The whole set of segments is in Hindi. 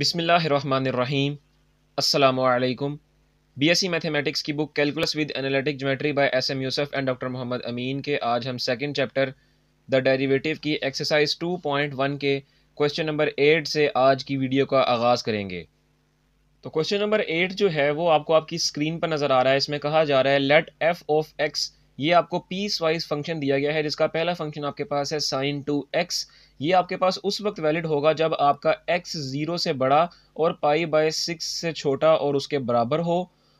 बिसमीम् अल्लाम बीएससी मैथमेटिक्स की book calculus with analytic geometry by S M Yusuf and doctor Mohammad Amin के आज हम सेकंड चैप्टर द डेरिवेटिव की एक्सरसाइज 2.1 के क्वेश्चन नंबर एट से आज की वीडियो का आगाज़ करेंगे तो क्वेश्चन नंबर एट जो है वो आपको आपकी स्क्रीन पर नज़र आ रहा है इसमें कहा जा रहा है लेट एफ ऑफ एक्स ये आपको पीस वाइज फंक्शन दिया गया है जिसका पहला फंक्शन आपके पास है साइन टू एक्स ये आपके पास उस वक्त वैलिड होगा जब आपका एक्स ज़ीरो से बड़ा और पाई बाय सिक्स से छोटा और उसके बराबर हो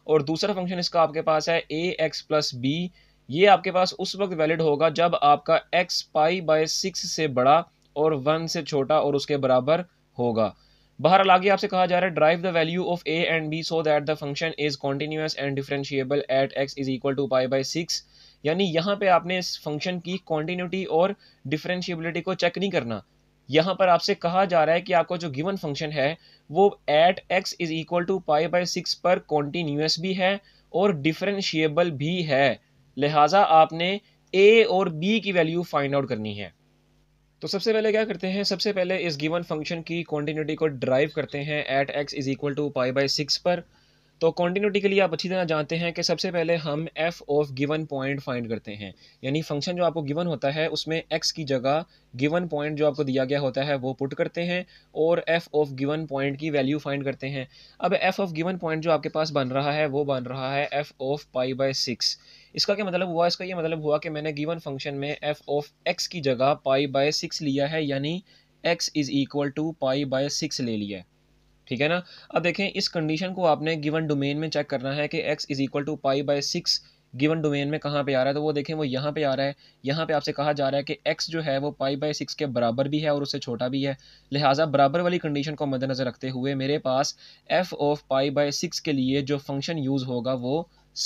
और दूसरा फंक्शन इसका आपके पास है ए एक्स प्लस बी ये आपके पास उस वक्त वैलिड होगा जब आपका एक्स पाई बाय सिक्स से बड़ा और वन से छोटा और उसके बराबर होगा बाहर आगे आपसे कहा जा रहा है drive the value of A and B so that the function is continuous and differentiable at x is equal to pi by six यानी यहाँ पे आपने इस फंक्शन की कॉन्टीन्यूटी और डिफ्रेंशियबिलिटी को चेक नहीं करना यहाँ पर आपसे कहा जा रहा है कि आपका जो गिवन फंक्शन है वो at x is equal to pi by six पर कॉन्टीन्यूस भी है और डिफ्रेंशिएबल भी है लिहाजा आपने ए और बी की वैल्यू फाइंड आउट करनी है तो सबसे पहले क्या करते हैं सबसे पहले इस गिवन फंक्शन की कॉन्टीन्यूटी को ड्राइव करते हैं at x is equal to pi by six पर तो कॉन्टीन्यूटी के लिए आप अच्छी तरह जानते हैं कि सबसे पहले हम F of given point find करते हैं यानी फंक्शन जो आपको गिवन होता है उसमें एक्स की जगह गिवन पॉइंट जो आपको दिया गया होता है वो पुट करते हैं और एफ ऑफ गिवन पॉइंट की वैल्यू फाइंड करते हैं अब एफ ऑफ गिवन पॉइंट जो आपके पास बन रहा है वो बन रहा है F of pi by six इसका क्या मतलब हुआ इसका ये मतलब हुआ कि मैंने गिवन फंक्शन में एफ ऑफ एक्स की जगह पाई बाय सिक्स लिया है यानी X is equal to pi by six ले लिया है ठीक है ना अब देखें इस कंडीशन को आपने गिवन डोमेन में चेक करना है कि X is equal to pi by six given domain में कहाँ पे आ रहा है तो वो देखें वो यहाँ पे आ रहा है यहाँ पे आपसे कहा जा रहा है कि एक्स जो है वो पाई बाई सिक्स के बराबर भी है और उससे छोटा भी है लिहाजा बराबर वाली कंडीशन को मद्देनज़र रखते हुए मेरे पास F of pi by six के लिए जो फंक्शन यूज़ होगा वो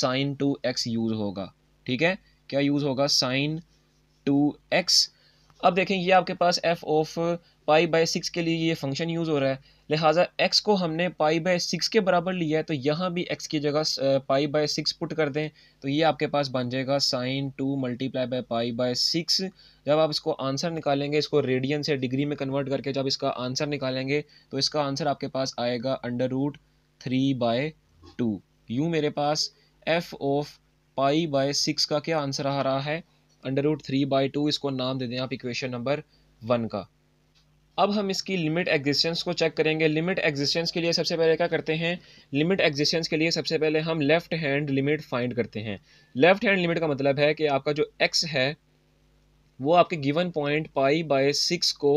साइन टू एक्स यूज़ होगा ठीक है क्या यूज़ होगा साइन टू एक्स अब देखें ये आपके पास F of pi by six के लिए ये फंक्शन यूज़ हो रहा है लिहाजा एक्स को हमने पाई बाय सिक्स के बराबर लिया है तो यहाँ भी एक्स की जगह पाई बाय सिक्स पुट कर दें तो ये आपके पास बन जाएगा sine two multiply by pi by six जब आप इसको आंसर निकालेंगे इसको रेडियन से डिग्री में कन्वर्ट करके जब इसका आंसर निकालेंगे तो इसका आंसर आपके पास आएगा under root three by two यूँ मेरे पास F of pi by six का क्या आंसर आ रहा है under root three by two इसको नाम दे दें आप इक्वेशन नंबर वन का अब हम इसकी लिमिट एग्जिस्टेंस को चेक करेंगे लिमिट एग्जिस्टेंस के लिए सबसे पहले क्या करते हैं लिमिट एग्जिस्टेंस के लिए सबसे पहले हम लेफ़्ट हैंड लिमिट फाइंड करते हैं लेफ़्ट हैंड लिमिट का मतलब है कि आपका जो एक्स है वो आपके given point pi by six को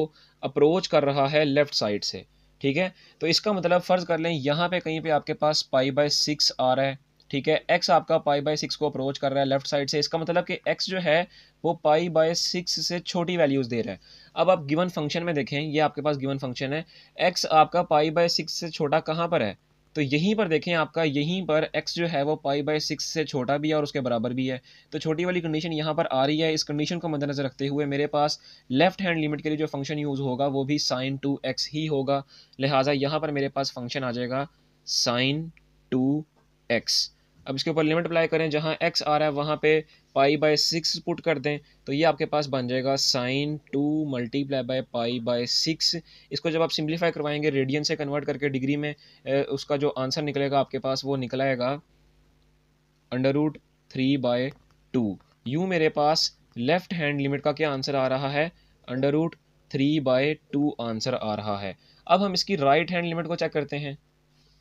अप्रोच कर रहा है लेफ़्ट साइड से ठीक है तो इसका मतलब फ़र्ज़ कर लें यहाँ पे कहीं पे आपके पास पाई बाय सिक्स आ रहा है ठीक है एक्स आपका पाई बाय सिक्स को अप्रोच कर रहा है लेफ्ट साइड से इसका मतलब कि एक्स जो है वो पाई बाय सिक्स से छोटी वैल्यूज़ दे रहा है अब आप गिवन फंक्शन में देखें ये आपके पास गिवन फंक्शन है एक्स आपका पाई बाय सिक्स से छोटा कहाँ पर है तो यहीं पर देखें आपका यहीं पर x जो है वो पाई बाय सिक्स से छोटा भी है और उसके बराबर भी है तो छोटी वाली कंडीशन यहाँ पर आ रही है इस कंडीशन को मद्देनजर रखते हुए मेरे पास लेफ्ट हैंड लिमिट के लिए जो फंक्शन यूज़ होगा वो भी साइन टू एक्स ही होगा लिहाजा यहाँ पर मेरे पास फंक्शन आ जाएगा साइन टू एक्स अब इसके ऊपर लिमिट अप्लाई करें जहाँ एक्स आ रहा है वहाँ पे पाई बाय सिक्स पुट कर दें तो ये आपके पास बन जाएगा sine two multiply by pi by six इसको जब आप सिंप्लीफाई करवाएंगे रेडियन से कन्वर्ट करके डिग्री में उसका जो आंसर निकलेगा आपके पास वो निकलाएगा under root three by two यू मेरे पास लेफ़्ट हैंड लिमिट का क्या आंसर आ रहा है under root three by two answer आ रहा है अब हम इसकी राइट हैंड लिमिट को चेक करते हैं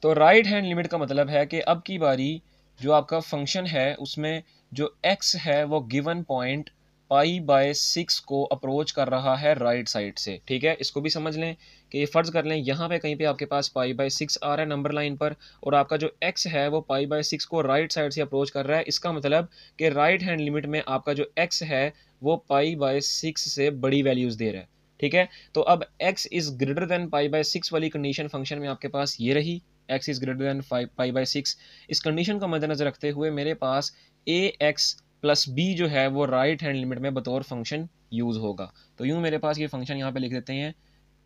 तो राइट हैंड लिमिट का मतलब है कि अब की बारी जो आपका फंक्शन है उसमें जो एक्स है वो given point pi by six को अप्रोच कर रहा है राइट साइड से ठीक है इसको भी समझ लें कि ये फ़र्ज़ कर लें यहाँ पे कहीं पे आपके पास पाई बाय सिक्स आ रहा है नंबर लाइन पर और आपका जो एक्स है वो पाई बाय सिक्स को राइट साइड से अप्रोच कर रहा है इसका मतलब कि राइट हैंड लिमिट में आपका जो एक्स है वो पाई बाय सिक्स से बड़ी वैल्यूज़ दे रहा है ठीक है तो अब x is greater than pi by six वाली कंडीशन फंक्शन में आपके पास ये रही X is greater than five pi by six इस कंडीशन को मद्देनजर रखते हुए मेरे पास ए एक्स प्लस बी जो है वो राइट हैंड लिमिट में बतौर फंक्शन यूज़ होगा तो यूँ मेरे पास ये फंक्शन यहाँ पे लिख देते हैं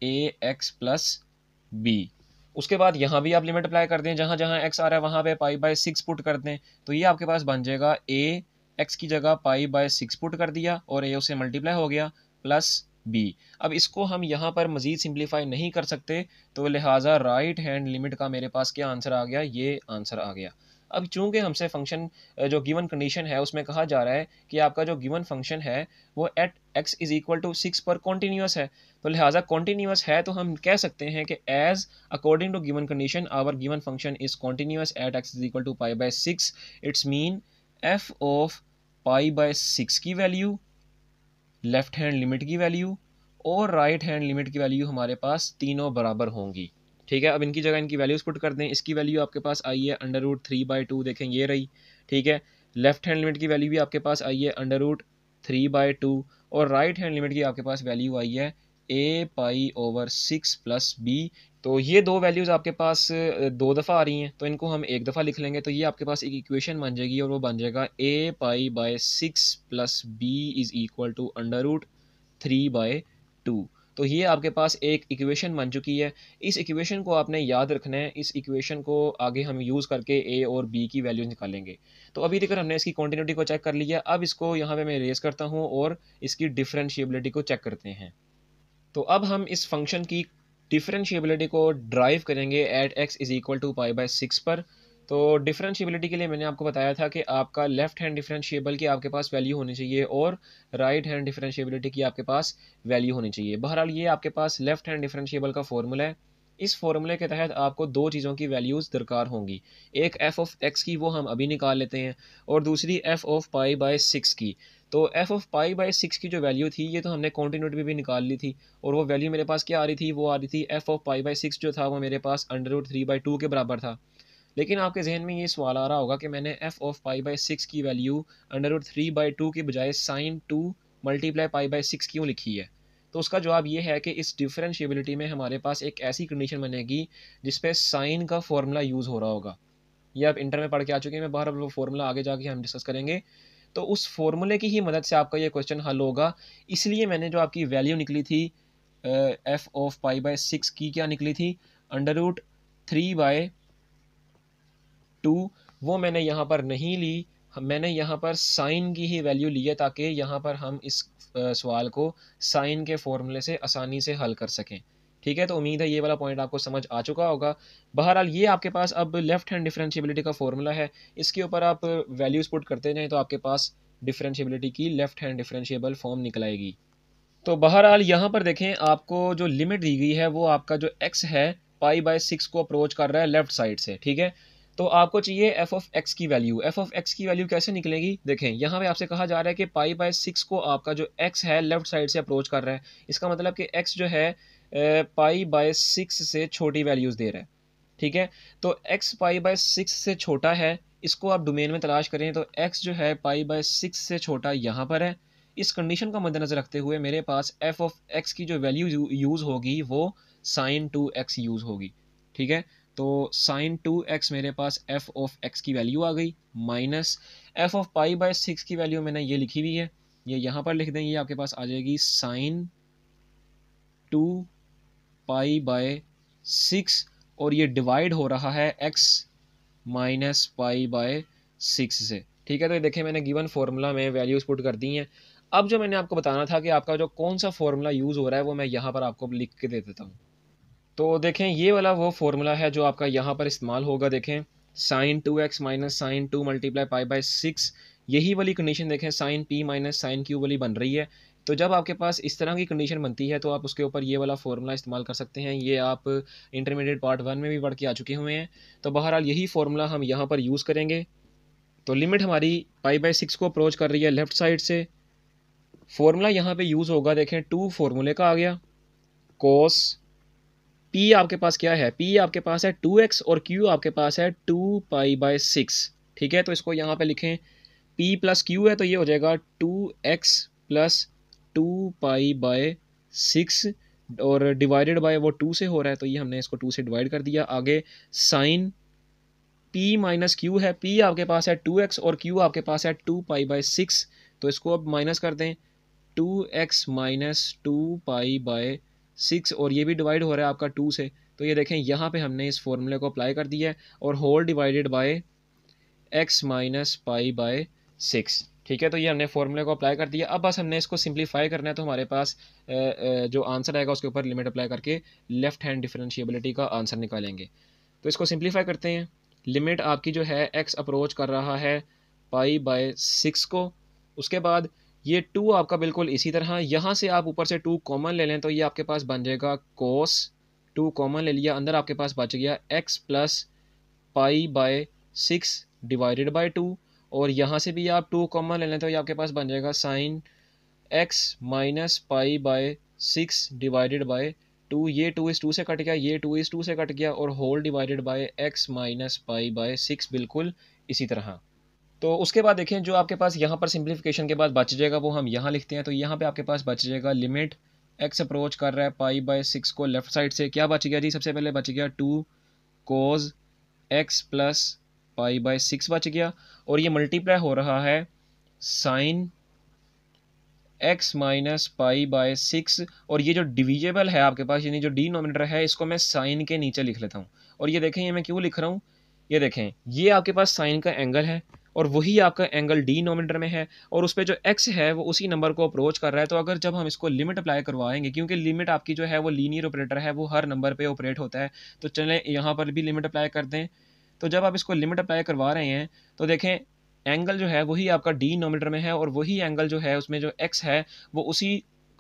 ए एक्स प्लस बी उसके बाद यहाँ भी आप लिमिट अप्लाई कर दें जहाँ जहाँ एक्स आ रहा है वहाँ पे पाई बाय सिक्स पुट कर दें तो ये आपके पास बन जाएगा ए एक्स की जगह पाई बाय सिक्स पुट कर दिया और ए उससे मल्टीप्लाई हो गया प्लस बी अब इसको हम यहाँ पर मज़ीद सिंप्लीफाई नहीं कर सकते तो लिहाजा राइट हैंड लिमिट का मेरे पास क्या आंसर आ गया ये आंसर आ गया अब चूंकि हमसे फंक्शन जो गिवन कंडीशन है उसमें कहा जा रहा है कि आपका जो गिवन फंक्शन है वो at x is equal to six पर कॉन्टीन्यूस है तो लिहाजा कॉन्टीन्यूस है तो हम कह सकते हैं कि as according to given condition our given function is continuous at x is equal to pi by six it's mean F of pi by six की वैल्यू लेफ़्ट हैंड लिमिट की वैल्यू और राइट हैंड लिमिट की वैल्यू हमारे पास तीनों बराबर होंगी ठीक है अब इनकी जगह इनकी वैल्यूज़ पुट कर दें इसकी वैल्यू आपके पास आई है under root three by two देखें ये रही ठीक है लेफ़्ट हैंड लिमिट की वैल्यू भी आपके पास आई है under root three by two और राइट हैंड लिमिट की आपके पास वैल्यू आई है a pi over six plus b तो ये दो वैल्यूज़ आपके पास दो दफ़ा आ रही हैं तो इनको हम एक दफ़ा लिख लेंगे तो ये आपके पास एक इक्वेशन बन जाएगी और वो बन जाएगा a pi by six plus b is equal to under root three by two तो ये आपके पास एक इक्वेशन बन चुकी है इस इक्वेशन को आपने याद रखना है इस इक्वेशन को आगे हम यूज़ करके ए और बी की वैल्यू निकालेंगे तो अभी देखकर हमने इसकी कॉन्टीन्यूटी को चेक कर लिया अब इसको यहाँ पे मैं रेस करता हूँ और इसकी डिफ्रेंशियबिलिटी को चेक करते हैं तो अब हम इस फंक्शन की डिफ्रेंशियबिलिटी को ड्राइव करेंगे at x is equal to pi by six पर तो डिफरेंशियबिलिटी के लिए मैंने आपको बताया था कि आपका लेफ्ट हैंड डिफरेंशिएबल की आपके पास वैल्यू होनी चाहिए और राइट हैंड डिफ्रेंशियबिलिटी की आपके पास वैल्यू होनी चाहिए बहरहाल ये आपके पास लेफ्ट हैंड डिफरेंशियबल का फॉर्मूला है इस फॉर्मूले के तहत आपको दो चीज़ों की वैल्यूज़ दरकार होंगी एक एफ़ ऑफ एक्स की वो हम अभी निकाल लेते हैं और दूसरी f of pi by six की तो f of pi by six की जो वैल्यू थी ये तो हमने कॉन्टीन्यूटी में भी निकाल ली थी और वो वैल्यू मेरे पास क्या आ रही थी वो आ रही थी f of pi by six जो था वो मेरे पास under root three by two के बराबर था लेकिन आपके जहन में ये सवाल आ रहा होगा कि मैंने f of pi by six की value under root three by two के बजाय sine two multiply pi by six क्यों लिखी है तो उसका जवाब ये है कि इस डिफ़रेंशियबिलिटी में हमारे पास एक ऐसी कंडीशन बनेगी जिसपे साइन का फॉर्मूला यूज़ हो रहा होगा ये आप इंटर में पढ़ के आ चुके हैं मैं बाहर वो फॉर्मूला आगे जाके हम डिस्कस करेंगे तो उस फॉर्मूले की ही मदद से आपका ये क्वेश्चन हल होगा इसलिए मैंने जो आपकी वैल्यू निकली थी f of pi by six की क्या निकली थी under root three by two वो मैंने यहाँ पर नहीं ली मैंने यहाँ पर साइन की ही वैल्यू ली है ताकि यहाँ पर हम इस सवाल को साइन के फॉर्मूले से आसानी से हल कर सकें ठीक है तो उम्मीद है ये वाला पॉइंट आपको समझ आ चुका होगा बहरहाल ये आपके पास अब लेफ्ट हैंड डिफ्रेंशियबिलिटी का फॉर्मूला है इसके ऊपर आप वैल्यूज़ पुट करते जाएँ तो आपके पास डिफ्रेंशियबिलिटी की लेफ्ट हैंड डिफ्रेंशियबल फॉर्म निकल आएगी तो बहरहाल यहाँ पर देखें आपको जो लिमिट दी गई है वो आपका जो एक्स है पाई बाय सिक्स को अप्रोच कर रहा है लेफ्ट साइड से ठीक है तो आपको चाहिए एफ ऑफ एक्स की वैल्यू एफ ऑफ एक्स की वैल्यू कैसे निकलेगी देखें यहाँ पे आपसे कहा जा रहा है कि पाई बाय सिक्स को आपका जो एक्स है लेफ्ट साइड से अप्रोच कर रहा है इसका मतलब कि एक्स जो है पाई बाय सिक्स से छोटी वैल्यूज़ दे रहा है ठीक है तो एक्स पाई बाय सिक्स से छोटा है इसको आप डोमेन में तलाश करें तो एक्स जो है पाई बाय सिक्स से छोटा यहाँ पर है इस कंडीशन का मद्देनज़र रखते हुए मेरे पास एफ ऑफ एक्स की जो वैल्यू यूज़ होगी वो साइन टू एक्स यूज़ होगी ठीक है तो साइन टू एक्स मेरे पास एफ ऑफ एक्स की वैल्यू आ गई minus f of pi by six की वैल्यू मैंने ये लिखी हुई है ये यहाँ पर लिख देंगे आपके पास आ जाएगी sine two pi by six और ये डिवाइड हो रहा है x minus pi by six से ठीक है तो ये देखें मैंने गिवन फार्मूला में वैल्यूज़ पुट कर दी हैं अब जो मैंने आपको बताना था कि आपका जो कौन सा फार्मूला यूज़ हो रहा है वो मैं यहाँ पर आपको लिख के दे देता हूँ तो देखें ये वाला वो फार्मूला है जो आपका यहाँ पर इस्तेमाल होगा देखें sine two x minus sine two multiply pi by six यही वाली कंडीशन देखें sine p minus sine q वाली बन रही है तो जब आपके पास इस तरह की कंडीशन बनती है तो आप उसके ऊपर ये वाला फार्मूला इस्तेमाल कर सकते हैं ये आप इंटरमीडिएट पार्ट वन में भी पढ़ के आ चुके हुए हैं तो बहरहाल यही फार्मूला हम यहाँ पर यूज़ करेंगे तो लिमिट हमारी पाई बाई सिक्स को अप्रोच कर रही है लेफ़्ट साइड से फार्मूला यहाँ पे यूज़ होगा देखें टू फार्मूले का आ गया कोस पी आपके पास क्या है पी आपके पास है टू एक्स और क्यू आपके पास है टू पाई बाय सिक्स ठीक है तो इसको यहाँ पे लिखें पी प्लस क्यू है तो ये हो जाएगा two x plus two pi by six और डिवाइडेड बाय वो टू से हो रहा है तो ये हमने इसको टू से डिवाइड कर दिया आगे साइन पी माइनस क्यू है पी आपके पास है टू एक्स और क्यू आपके पास है टू पाई बाय सिक्स तो इसको अब माइनस कर दें two x minus two pi by six और ये भी डिवाइड हो रहा है आपका टू से तो ये देखें यहाँ पे हमने इस फॉर्मूले को अप्लाई कर दिया है और whole divided by x minus pi by six ठीक है तो ये हमने फॉर्मूले को अप्लाई कर दिया अब बस हमने इसको सिंप्लीफाई करना है तो हमारे पास जो आंसर आएगा उसके ऊपर लिमिट अप्लाई करके लेफ्ट हैंड डिफरेंशियबिलिटी का आंसर निकालेंगे तो इसको सिंप्लीफाई करते हैं लिमिट आपकी जो है एक्स अप्रोच कर रहा है पाई बाय सिक्स को उसके बाद ये टू आपका बिल्कुल इसी तरह यहाँ से आप ऊपर से टू कॉमन ले लें तो ये आपके पास बन जाएगा कोस टू कॉमन ले लिया अंदर आपके पास बच गया x plus pi by six divided by two और यहाँ से भी आप टू कॉमन ले लें तो ये आपके पास बन जाएगा sine x minus pi by six divided by two ये टू इस टू से कट गया ये टू इस टू से कट गया और whole divided by x minus pi by six बिल्कुल इसी तरह तो उसके बाद देखें जो आपके पास यहाँ पर सिंप्लीफिकेशन के बाद बच जाएगा वो हम यहाँ लिखते हैं तो यहाँ पर आपके पास बच जाएगा लिमिट एक्स अप्रोच कर रहा है पाई बाय सिक्स को लेफ्ट साइड से क्या बच गया जी सबसे पहले बच गया two cos x plus pi by six बच गया और ये मल्टीप्लाई हो रहा है sine x minus pi by six और ये जो डिविजेबल है आपके पास यानी जो डिनोमिनेटर है इसको मैं साइन के नीचे लिख लेता हूँ और ये देखें ये मैं क्यों लिख रहा हूँ ये देखें ये आपके पास साइन का एंगल है और वही आपका एंगल डिनोमिनेटर में है और उस पर जो एक्स है वो उसी नंबर को अप्रोच कर रहा है तो अगर जब हम इसको लिमिट अप्लाई करवाएंगे क्योंकि लिमिट आपकी जो है वो लीनियर ऑपरेटर है वो हर नंबर पे ऑपरेट होता है तो चलें यहाँ पर भी लिमिट अप्लाई कर दें तो जब आप इसको लिमिट अप्लाई करवा रहे हैं तो देखें एंगल जो है वही आपका डी नोमीटर में है और वही एंगल जो है उसमें जो एक्स है वो उसी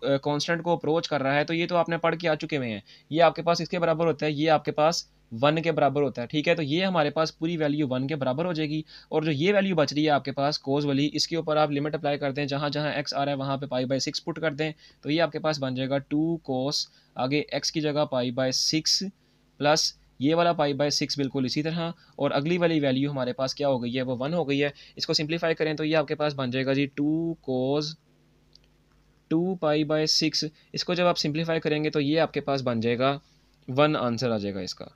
कांस्टेंट को अप्रोच कर रहा है तो ये तो आपने पढ़ के आ चुके हुए हैं ये आपके पास इसके बराबर होता है ये आपके पास वन के बराबर होता है ठीक है तो ये हमारे पास पूरी वैल्यू वन के बराबर हो जाएगी और जो ये वैल्यू बच रही है आपके पास कोज वाली इसके ऊपर आप लिमिट अप्लाई करते हैं जहाँ जहाँ एक्स आ रहा है वहाँ पे पाई बाई सिक्स पुट कर दें तो ये आपके पास बन जाएगा टू कोस आगे एक्स की जगह पाई बाई सिक्स प्लस ये वाला पाई बाई सिक्स बिल्कुल इसी तरह और अगली वाली वैल्यू हमारे पास क्या हो गई है वो वन हो गई है इसको सिंप्लीफाई करें तो ये आपके पास बन जाएगा जी two cos two pi by six इसको जब आप सिंप्लीफाई करेंगे तो ये आपके पास बन जाएगा वन आंसर आ जाएगा इसका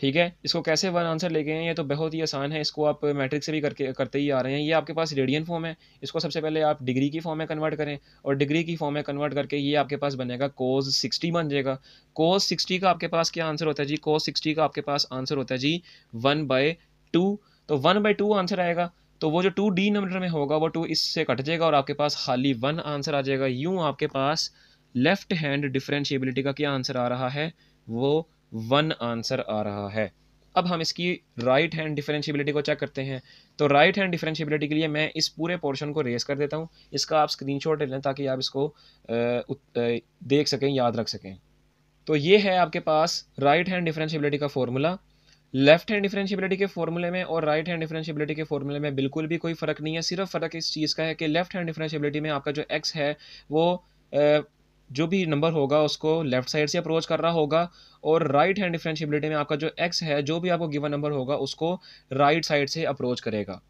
ठीक है इसको कैसे वन आंसर लेके हैं ये तो बहुत ही आसान है इसको आप मैट्रिक्स से भी करके करते ही आ रहे हैं ये आपके पास रेडियन फॉर्म है इसको सबसे पहले आप डिग्री की फॉर्म में कन्वर्ट करें और डिग्री की फॉर्म में कन्वर्ट करके ये आपके पास बनेगा कोज सिक्सटी बन जाएगा कोज सिक्सटी का आपके पास क्या आंसर होता है जी कोज सिक्सटी का आपके पास आंसर होता है जी वन बाय टू तो वन बाई टू आंसर आएगा तो वो जो टू डी नंबर में होगा वो टू इससे कट जाएगा और आपके पास खाली वन आंसर आ जाएगा यूँ आपके पास लेफ्ट हैंड डिफ्रेंशिएबिलिटी का क्या आंसर आ रहा है वो वन आंसर आ रहा है अब हम इसकी राइट हैंड डिफरेंशियबिलिटी को चेक करते हैं तो राइट हैंड डिफरेंशियबिलिटी के लिए मैं इस पूरे पोर्शन को रेस कर देता हूँ इसका आप स्क्रीनशॉट ले लें ताकि आप इसको देख सकें याद रख सकें तो ये है आपके पास राइट हैंड डिफरेंशियबिलिटी का फॉर्मूला लेफ्ट हैंड डिफरेंशियबिलिटी के फॉर्मूले में और राइट हैंड डिफरेंशियबिलिटी के फॉर्मूले में बिल्कुल भी कोई फ़र्क नहीं है सिर्फ फ़र्क इस चीज़ का है कि लेफ्ट हैंड डिफरेंशियबिलिटी में आपका जो एक्स है वो जो भी नंबर होगा उसको लेफ्ट साइड से अप्रोच कर रहा होगा और राइट हैंड डिफ्रेंशियबिलिटी में आपका जो एक्स है जो भी आपको गिवन नंबर होगा उसको राइट साइड से अप्रोच करेगा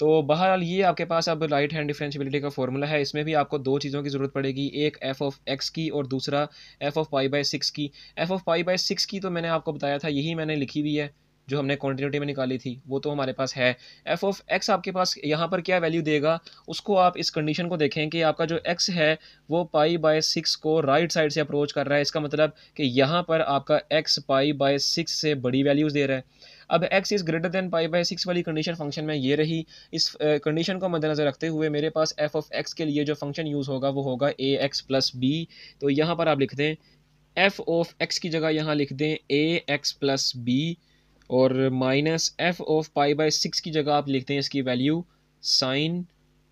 तो बहरहाल ये आपके पास अब राइट हैंड डिफ्रेंशियबिलिटी का फॉर्मूला है इसमें भी आपको दो चीज़ों की ज़रूरत पड़ेगी एक एफ ऑफ एक्स की और दूसरा f of pi by six की f of pi by six की तो मैंने आपको बताया था यही मैंने लिखी हुई है जो हमने क्वान्टिटी में निकाली थी वो तो हमारे पास है एफ ऑफ एक्स आपके पास यहाँ पर क्या वैल्यू देगा उसको आप इस कंडीशन को देखें कि आपका जो एक्स है वो पाई बाय सिक्स को राइट साइड से अप्रोच कर रहा है इसका मतलब कि यहाँ पर आपका एक्स पाई बाय सिक्स से बड़ी वैल्यूज़ दे रहा है अब x is greater than pi by six वाली कंडीशन फंक्शन में ये रही इस कंडीशन को मद्देनजर रखते हुए मेरे पास एफ ऑफ एक्स के लिए जो फंक्शन यूज़ होगा वो होगा ए एक्स प्लस बी तो यहाँ पर आप लिख दें एफ ऑफ एक्स की जगह यहाँ लिख दें ए एक्स प्लस बी और minus f of pi by six की जगह आप लिखते हैं इसकी value sine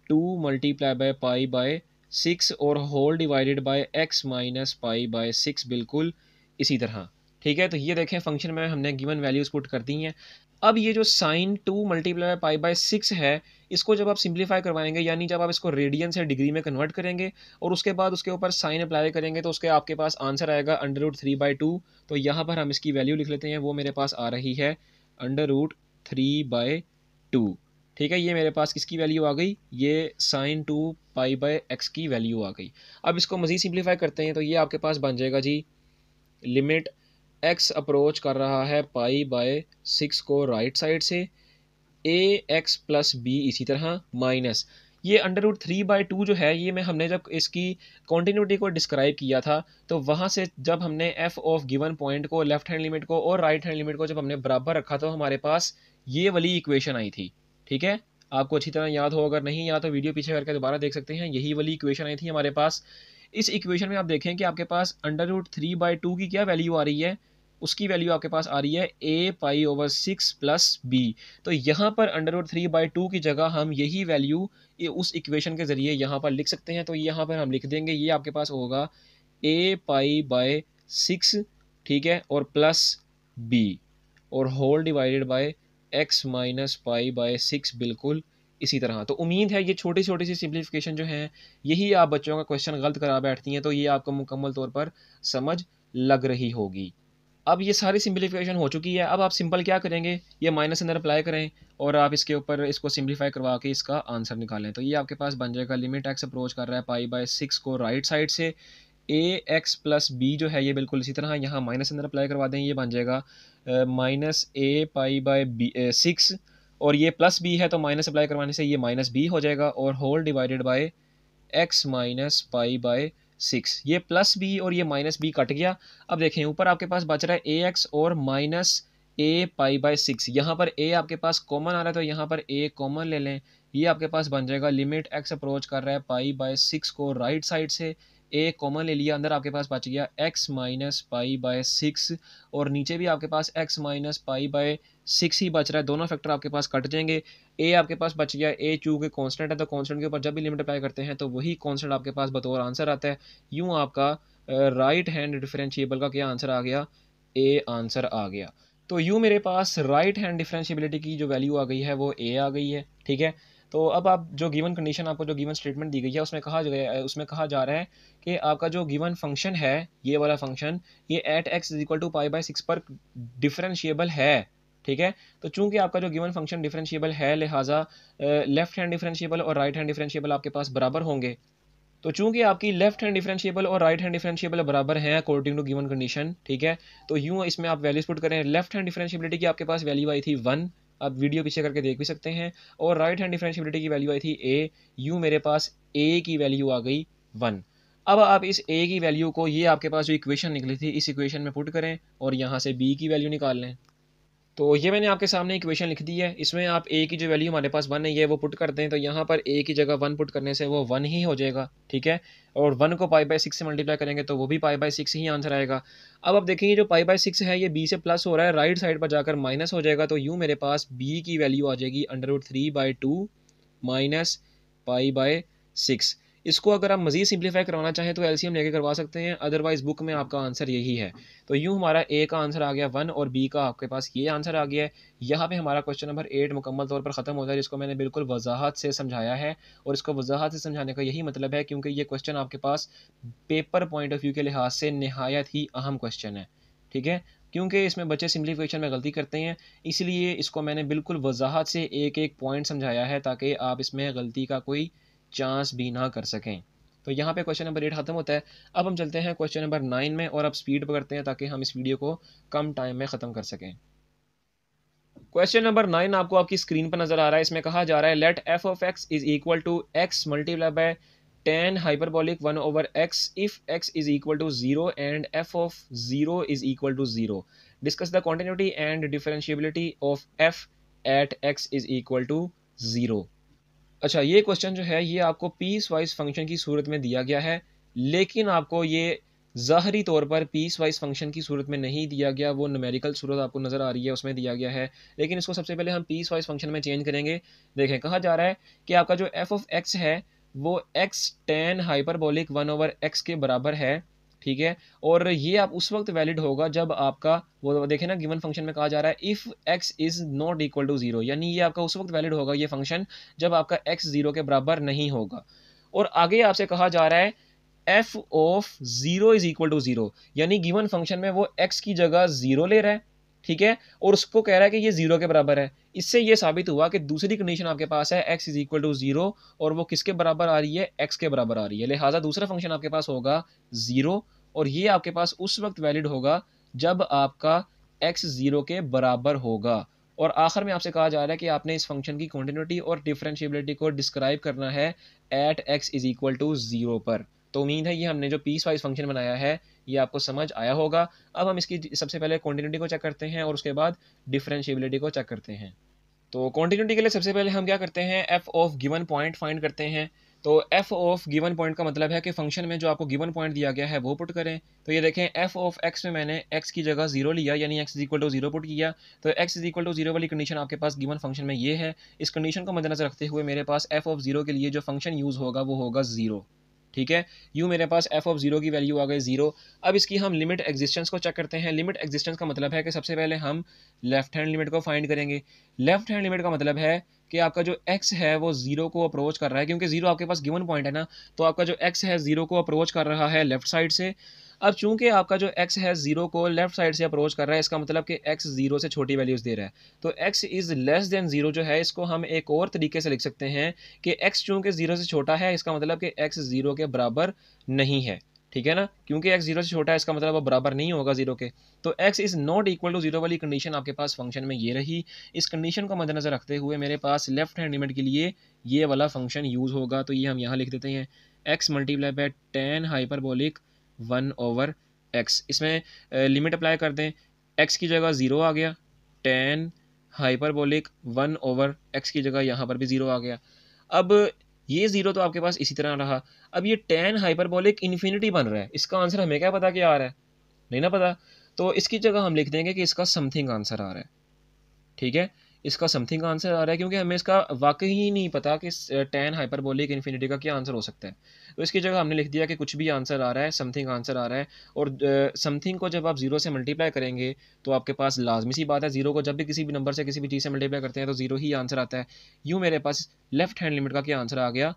two multiply by pi by six और whole divided by x minus pi by six बिल्कुल इसी तरह ठीक है तो ये देखें फंक्शन में हमने गिवन वैल्यूज़ पुट कर दी हैं अब ये जो sine two multiply by pi by six है इसको जब आप सिंप्लीफाई करवाएंगे यानी जब आप इसको रेडियन से डिग्री में कन्वर्ट करेंगे और उसके बाद उसके ऊपर साइन अप्लाई करेंगे तो उसके आपके पास आंसर आएगा under root three by two तो यहाँ पर हम इसकी वैल्यू लिख लेते हैं वो मेरे पास आ रही है under root three by two ठीक है ये मेरे पास किसकी वैल्यू आ गई ये sine two pi by x की वैल्यू आ गई अब इसको मज़ीद सिंप्लीफाई करते हैं तो ये आपके पास बन जाएगा जी लिमिट एक्स अप्रोच कर रहा है पाई बाय सिक्स को राइट साइड से ए एक्स प्लस बी इसी तरह माइनस ये under root three by two जो है ये मैं हमने जब इसकी कॉन्टीन्यूटी को डिस्क्राइब किया था तो वहाँ से जब हमने एफ ऑफ गिवन पॉइंट को लेफ्ट हैंड लिमिट को और राइट हैंड लिमिट को जब हमने बराबर रखा तो हमारे पास ये वाली इक्वेशन आई थी ठीक है आपको अच्छी तरह याद हो अगर नहीं या तो वीडियो पीछे करके दोबारा देख सकते हैं यही वाली इक्वेशन आई थी हमारे पास इस इक्वेशन में आप देखें कि आपके पास under root three by two की क्या वैल्यू आ रही है उसकी वैल्यू आपके पास आ रही है a pi over six plus b तो यहाँ पर under root three by two की जगह हम यही वैल्यू ये उस इक्वेशन के ज़रिए यहाँ पर लिख सकते हैं तो यहाँ पर हम लिख देंगे ये आपके पास होगा ए पाई बाय सिक्स ठीक है और प्लस बी और whole divided by x minus pi by six बिल्कुल इसी तरह तो उम्मीद है ये छोटी छोटी सी सिंप्लीफिकेशन जो हैं यही आप बच्चों का क्वेश्चन गलत करा बैठती हैं तो ये आपको मुकम्मल तौर पर समझ लग रही होगी अब ये सारी सिंप्लीफिकेशन हो चुकी है अब आप सिंपल क्या करेंगे ये माइनस अंदर अप्लाई करें और आप इसके ऊपर इसको सिंप्लीफाई करवा के इसका आंसर निकालें तो ये आपके पास बन जाएगा लिमिट एक्स अप्रोच कर रहा है पाई बाय सिक्स को राइट साइड से ए एक्स प्लस बी जो है ये बिल्कुल इसी तरह यहाँ माइनस अंदर अप्लाई करवा दें ये बन जाएगा minus a pi by b six और ये प्लस बी है तो माइनस अप्लाई करवाने से ये माइनस बी हो जाएगा और whole divided by x minus pi by six ये प्लस बी और ये माइनस बी कट गया अब देखें ऊपर आपके पास बच रहा है ए एक्स और minus a pi by six यहाँ पर ए आपके पास कॉमन आ रहा है तो यहाँ पर ए कॉमन ले लें ये आपके पास बन जाएगा लिमिट एक्स अप्रोच कर रहा है पाई बाय सिक्स को राइट साइड से ए कॉमन ले लिया अंदर आपके पास बच गया x minus pi by six और नीचे भी आपके पास x minus pi by six ही बच रहा है दोनों फैक्टर आपके पास कट जाएंगे ए आपके पास बच गया ए के कॉन्सटेंट है तो कॉन्सटेंट के ऊपर जब भी लिमिट अप्लाई करते हैं तो वही कॉन्सटेंट आपके पास बतौर आंसर आता है यूँ आपका राइट हैंड डिफ्रेंशिएबल का क्या आंसर आ गया ए आंसर आ गया तो यूँ मेरे पास राइट हैंड डिफरेंशिएबिलिटी की जो वैल्यू आ गई है वो ए आ गई है ठीक है तो अब आप जो गिवन कंडीशन आपको जो गिवन स्टेटमेंट दी गई है उसमें कहा गया उसमें कहा जा रहा है कि आपका जो गिवन फंक्शन है ये वाला फंक्शन ये at x is equal to pi by six पर डिफरेंशिएबल है ठीक है तो चूंकि आपका जो गिवन फंक्शन डिफरेंशिएबल है लिहाजा लेफ्ट हैंड डिफरेंशिएबल और राइट हैंड डिफरेंशिएबल आपके पास बराबर होंगे तो चूंकि आपकी लेफ्ट हैंड डिफरेंशिएबल और राइट हैंड डिफरेंशिएबल बराबर हैं अकॉर्डिंग टू गिवन कंडीशन ठीक है तो यूँ इसमें आप वैल्यूज पुट करें लेफ्ट हैंड डिफरेंशिएबिलिटी की आपके पास वैल्यू आई थी वन आप वीडियो पीछे करके देख भी सकते हैं और राइट हैंड डिफ्रेंशियबिलिटी की वैल्यू आई थी ए यू मेरे पास ए की वैल्यू आ गई वन अब आप इस ए की वैल्यू को ये आपके पास जो इक्वेशन निकली थी इस इक्वेशन में पुट करें और यहाँ से बी की वैल्यू निकाल लें तो ये मैंने आपके सामने इक्वेशन लिख दी है इसमें आप ए की जो वैल्यू हमारे पास वन है ये वो पुट करते हैं तो यहाँ पर ए की जगह वन पुट करने से वो वन ही हो जाएगा ठीक है और वन को पाई बाय सिक्स से मल्टीप्लाई करेंगे तो वो भी पाई बाय सिक्स ही आंसर आएगा अब आप देखेंगे जो पाई बाय सिक्स है ये बी से प्लस हो रहा है राइट साइड पर जाकर माइनस हो जाएगा तो यूँ मेरे पास बी की वैल्यू आ जाएगी under root three by two minus pi by six इसको अगर आप मज़ीद सिंप्लीफाई करवाना चाहें तो एल लेके करवा सकते हैं अदरवाइज़ बुक में आपका आंसर यही है तो यूँ हमारा ए का आंसर आ गया वन और बी का आपके पास ये आंसर आ गया है यहाँ पर हमारा क्वेश्चन नंबर एट मुकम्मल तौर पर ख़त्म होता है जिसको मैंने बिल्कुल वजाहत से समझाया है और इसको वजाहत से समझाने का यही मतलब है क्योंकि ये क्वेश्चन आपके पास पेपर पॉइंट ऑफ व्यू के लिहाज से नहायत ही अहम क्वेश्चन है ठीक है क्योंकि इसमें बच्चे सिंप्लीफिकेशन में गलती करते हैं इसलिए इसको मैंने बिल्कुल वजाहत से एक एक पॉइंट समझाया है ताकि आप इसमें गलती का कोई चांस भी ना कर सकें तो यहाँ पे क्वेश्चन नंबर एट खत्म होता है अब हम चलते हैं क्वेश्चन नंबर नाइन में और अब स्पीड पकड़ते हैं ताकि हम इस वीडियो को कम टाइम में ख़त्म कर सकें क्वेश्चन नंबर नाइन आपको आपकी स्क्रीन पर नजर आ रहा है इसमें कहा जा रहा है let f of x is equal to x multiply by tan hyperbolic one over x if x is equal to zero and f of zero is equal to zero discuss the continuity and differentiability of f at x is equal to zero अच्छा ये क्वेश्चन जो है ये आपको पीस वाइज फंक्शन की सूरत में दिया गया है लेकिन आपको ये ज़ाहरी तौर पर पीस वाइज फंक्शन की सूरत में नहीं दिया गया वो नमेरिकल सूरत आपको नज़र आ रही है उसमें दिया गया है लेकिन इसको सबसे पहले हम पीस वाइज फंक्शन में चेंज करेंगे देखें कहा जा रहा है कि आपका जो एफ ऑफ एक्स है वो x tan hyperbolic one over x के बराबर है ठीक है और ये आप उस वक्त वैलिड होगा जब आपका वो देखें ना गिवन फंक्शन में कहा जा रहा है if x is not equal to zero यानी ये आपका उस वक्त वैलिड होगा ये फंक्शन जब आपका एक्स ज़ीरो के बराबर नहीं होगा और आगे आपसे कहा जा रहा है F of zero is equal to zero यानी गिवन फंक्शन में वो एक्स की जगह ज़ीरो ले रहा है ठीक है और उसको कह रहा है कि ये जीरो के बराबर है इससे ये साबित हुआ कि दूसरी कंडीशन आपके पास है x is equal to zero और वो किसके बराबर आ रही है एक्स के बराबर आ रही है लिहाजा दूसरा फंक्शन आपके पास होगा जीरो और ये आपके पास उस वक्त वैलिड होगा जब आपका एक्स जीरो के बराबर होगा और आखिर में आपसे कहा जा रहा है कि आपने इस फंक्शन की कॉन्टीन्यूटी और डिफ्रेंशियबिलिटी को डिस्क्राइब करना है at x is equal to zero पर तो उम्मीद है ये हमने जो पीस वाइज फंक्शन बनाया है ये आपको समझ आया होगा अब हम इसकी सबसे पहले कॉन्टिन्यूटी को चेक करते हैं और उसके बाद डिफ्रेंशियबिलिटी को चेक करते हैं तो कॉन्टिन्यूटी के लिए सबसे पहले हम क्या करते हैं f of given point find करते हैं तो एफ ऑफ गिवन पॉइंट का मतलब है कि फंक्शन में जो आपको गिवन पॉइंट दिया गया है वो पुट करें तो ये देखें एफ ऑफ एक्स में मैंने एक्स की जगह जीरो लिया यानी x is equal to zero put किया तो x is equal to zero वाली कंडीशन आपके पास गिवन फंक्शन में ये है इस कंडीशन को मद्देनजर रखते हुए मेरे पास एफ ऑफ जीरो के लिए जो फंक्शन यूज़ होगा वो होगा जीरो ठीक है यू मेरे पास एफ ऑफ जीरो की वैल्यू आ गई जीरो अब इसकी हम लिमिट एग्जिस्टेंस को चेक करते हैं लिमिट एग्जिस्टेंस का मतलब है कि सबसे पहले हम लेफ्ट हैंड लिमिट को फाइंड करेंगे लेफ्ट हैंड लिमिट का मतलब है कि आपका जो एक्स है वो जीरो को अप्रोच कर रहा है क्योंकि जीरो आपके पास गिवन पॉइंट है ना तो आपका जो एक्स है जीरो को अप्रोच कर रहा है लेफ्ट साइड से अब चूंकि आपका जो एक्स है जीरो को लेफ्ट साइड से अप्रोच कर रहा है इसका मतलब कि एक्स जीरो से छोटी वैल्यूज दे रहा है तो x is less than zero जो है इसको हम एक और तरीके से लिख सकते हैं कि एक्स चूंकि जीरो से छोटा है इसका मतलब कि एक्स जीरो के बराबर नहीं है ठीक है ना क्योंकि एक्स जीरो से छोटा है इसका मतलब वो बराबर नहीं होगा जीरो के तो x is not equal to zero वाली कंडीशन आपके पास फंक्शन में ये रही इस कंडीशन को मद्देनजर रखते हुए मेरे पास लेफ्ट हैंड लिमिट के लिए ये वाला फंक्शन यूज़ होगा तो ये हम यहाँ लिख देते हैं x multiply by tan hyperbolic one over x इसमें लिमिट अप्लाई कर दें एक्स की जगह ज़ीरो आ गया tan hyperbolic one over x की जगह यहाँ पर भी ज़ीरो आ गया अब ये ज़ीरो तो आपके पास इसी तरह रहा अब ये टेन हाइपरबोलिक इन्फिनिटी बन रहा है इसका आंसर हमें क्या पता कि आ रहा है नहीं ना पता तो इसकी जगह हम लिख देंगे कि इसका समथिंग आंसर आ रहा है ठीक है इसका समथिंग का आंसर आ रहा है क्योंकि हमें इसका वाकई ही नहीं पता कि टेन हाइपरबोलिक इन्फिनिटी का क्या आंसर हो सकता है तो इसकी जगह हमने लिख दिया कि कुछ भी आंसर आ रहा है समथिंग आंसर आ रहा है और समथिंग को जब आप जीरो से मल्टीप्लाई करेंगे तो आपके पास लाजमी सी बात है जीरो को जब भी किसी भी नंबर से किसी भी चीज़ से मल्टीप्लाई करते हैं तो जीरो ही आंसर आता है यूँ मेरे पास लेफ्ट हैंड लिमिट का क्या आंसर आ गया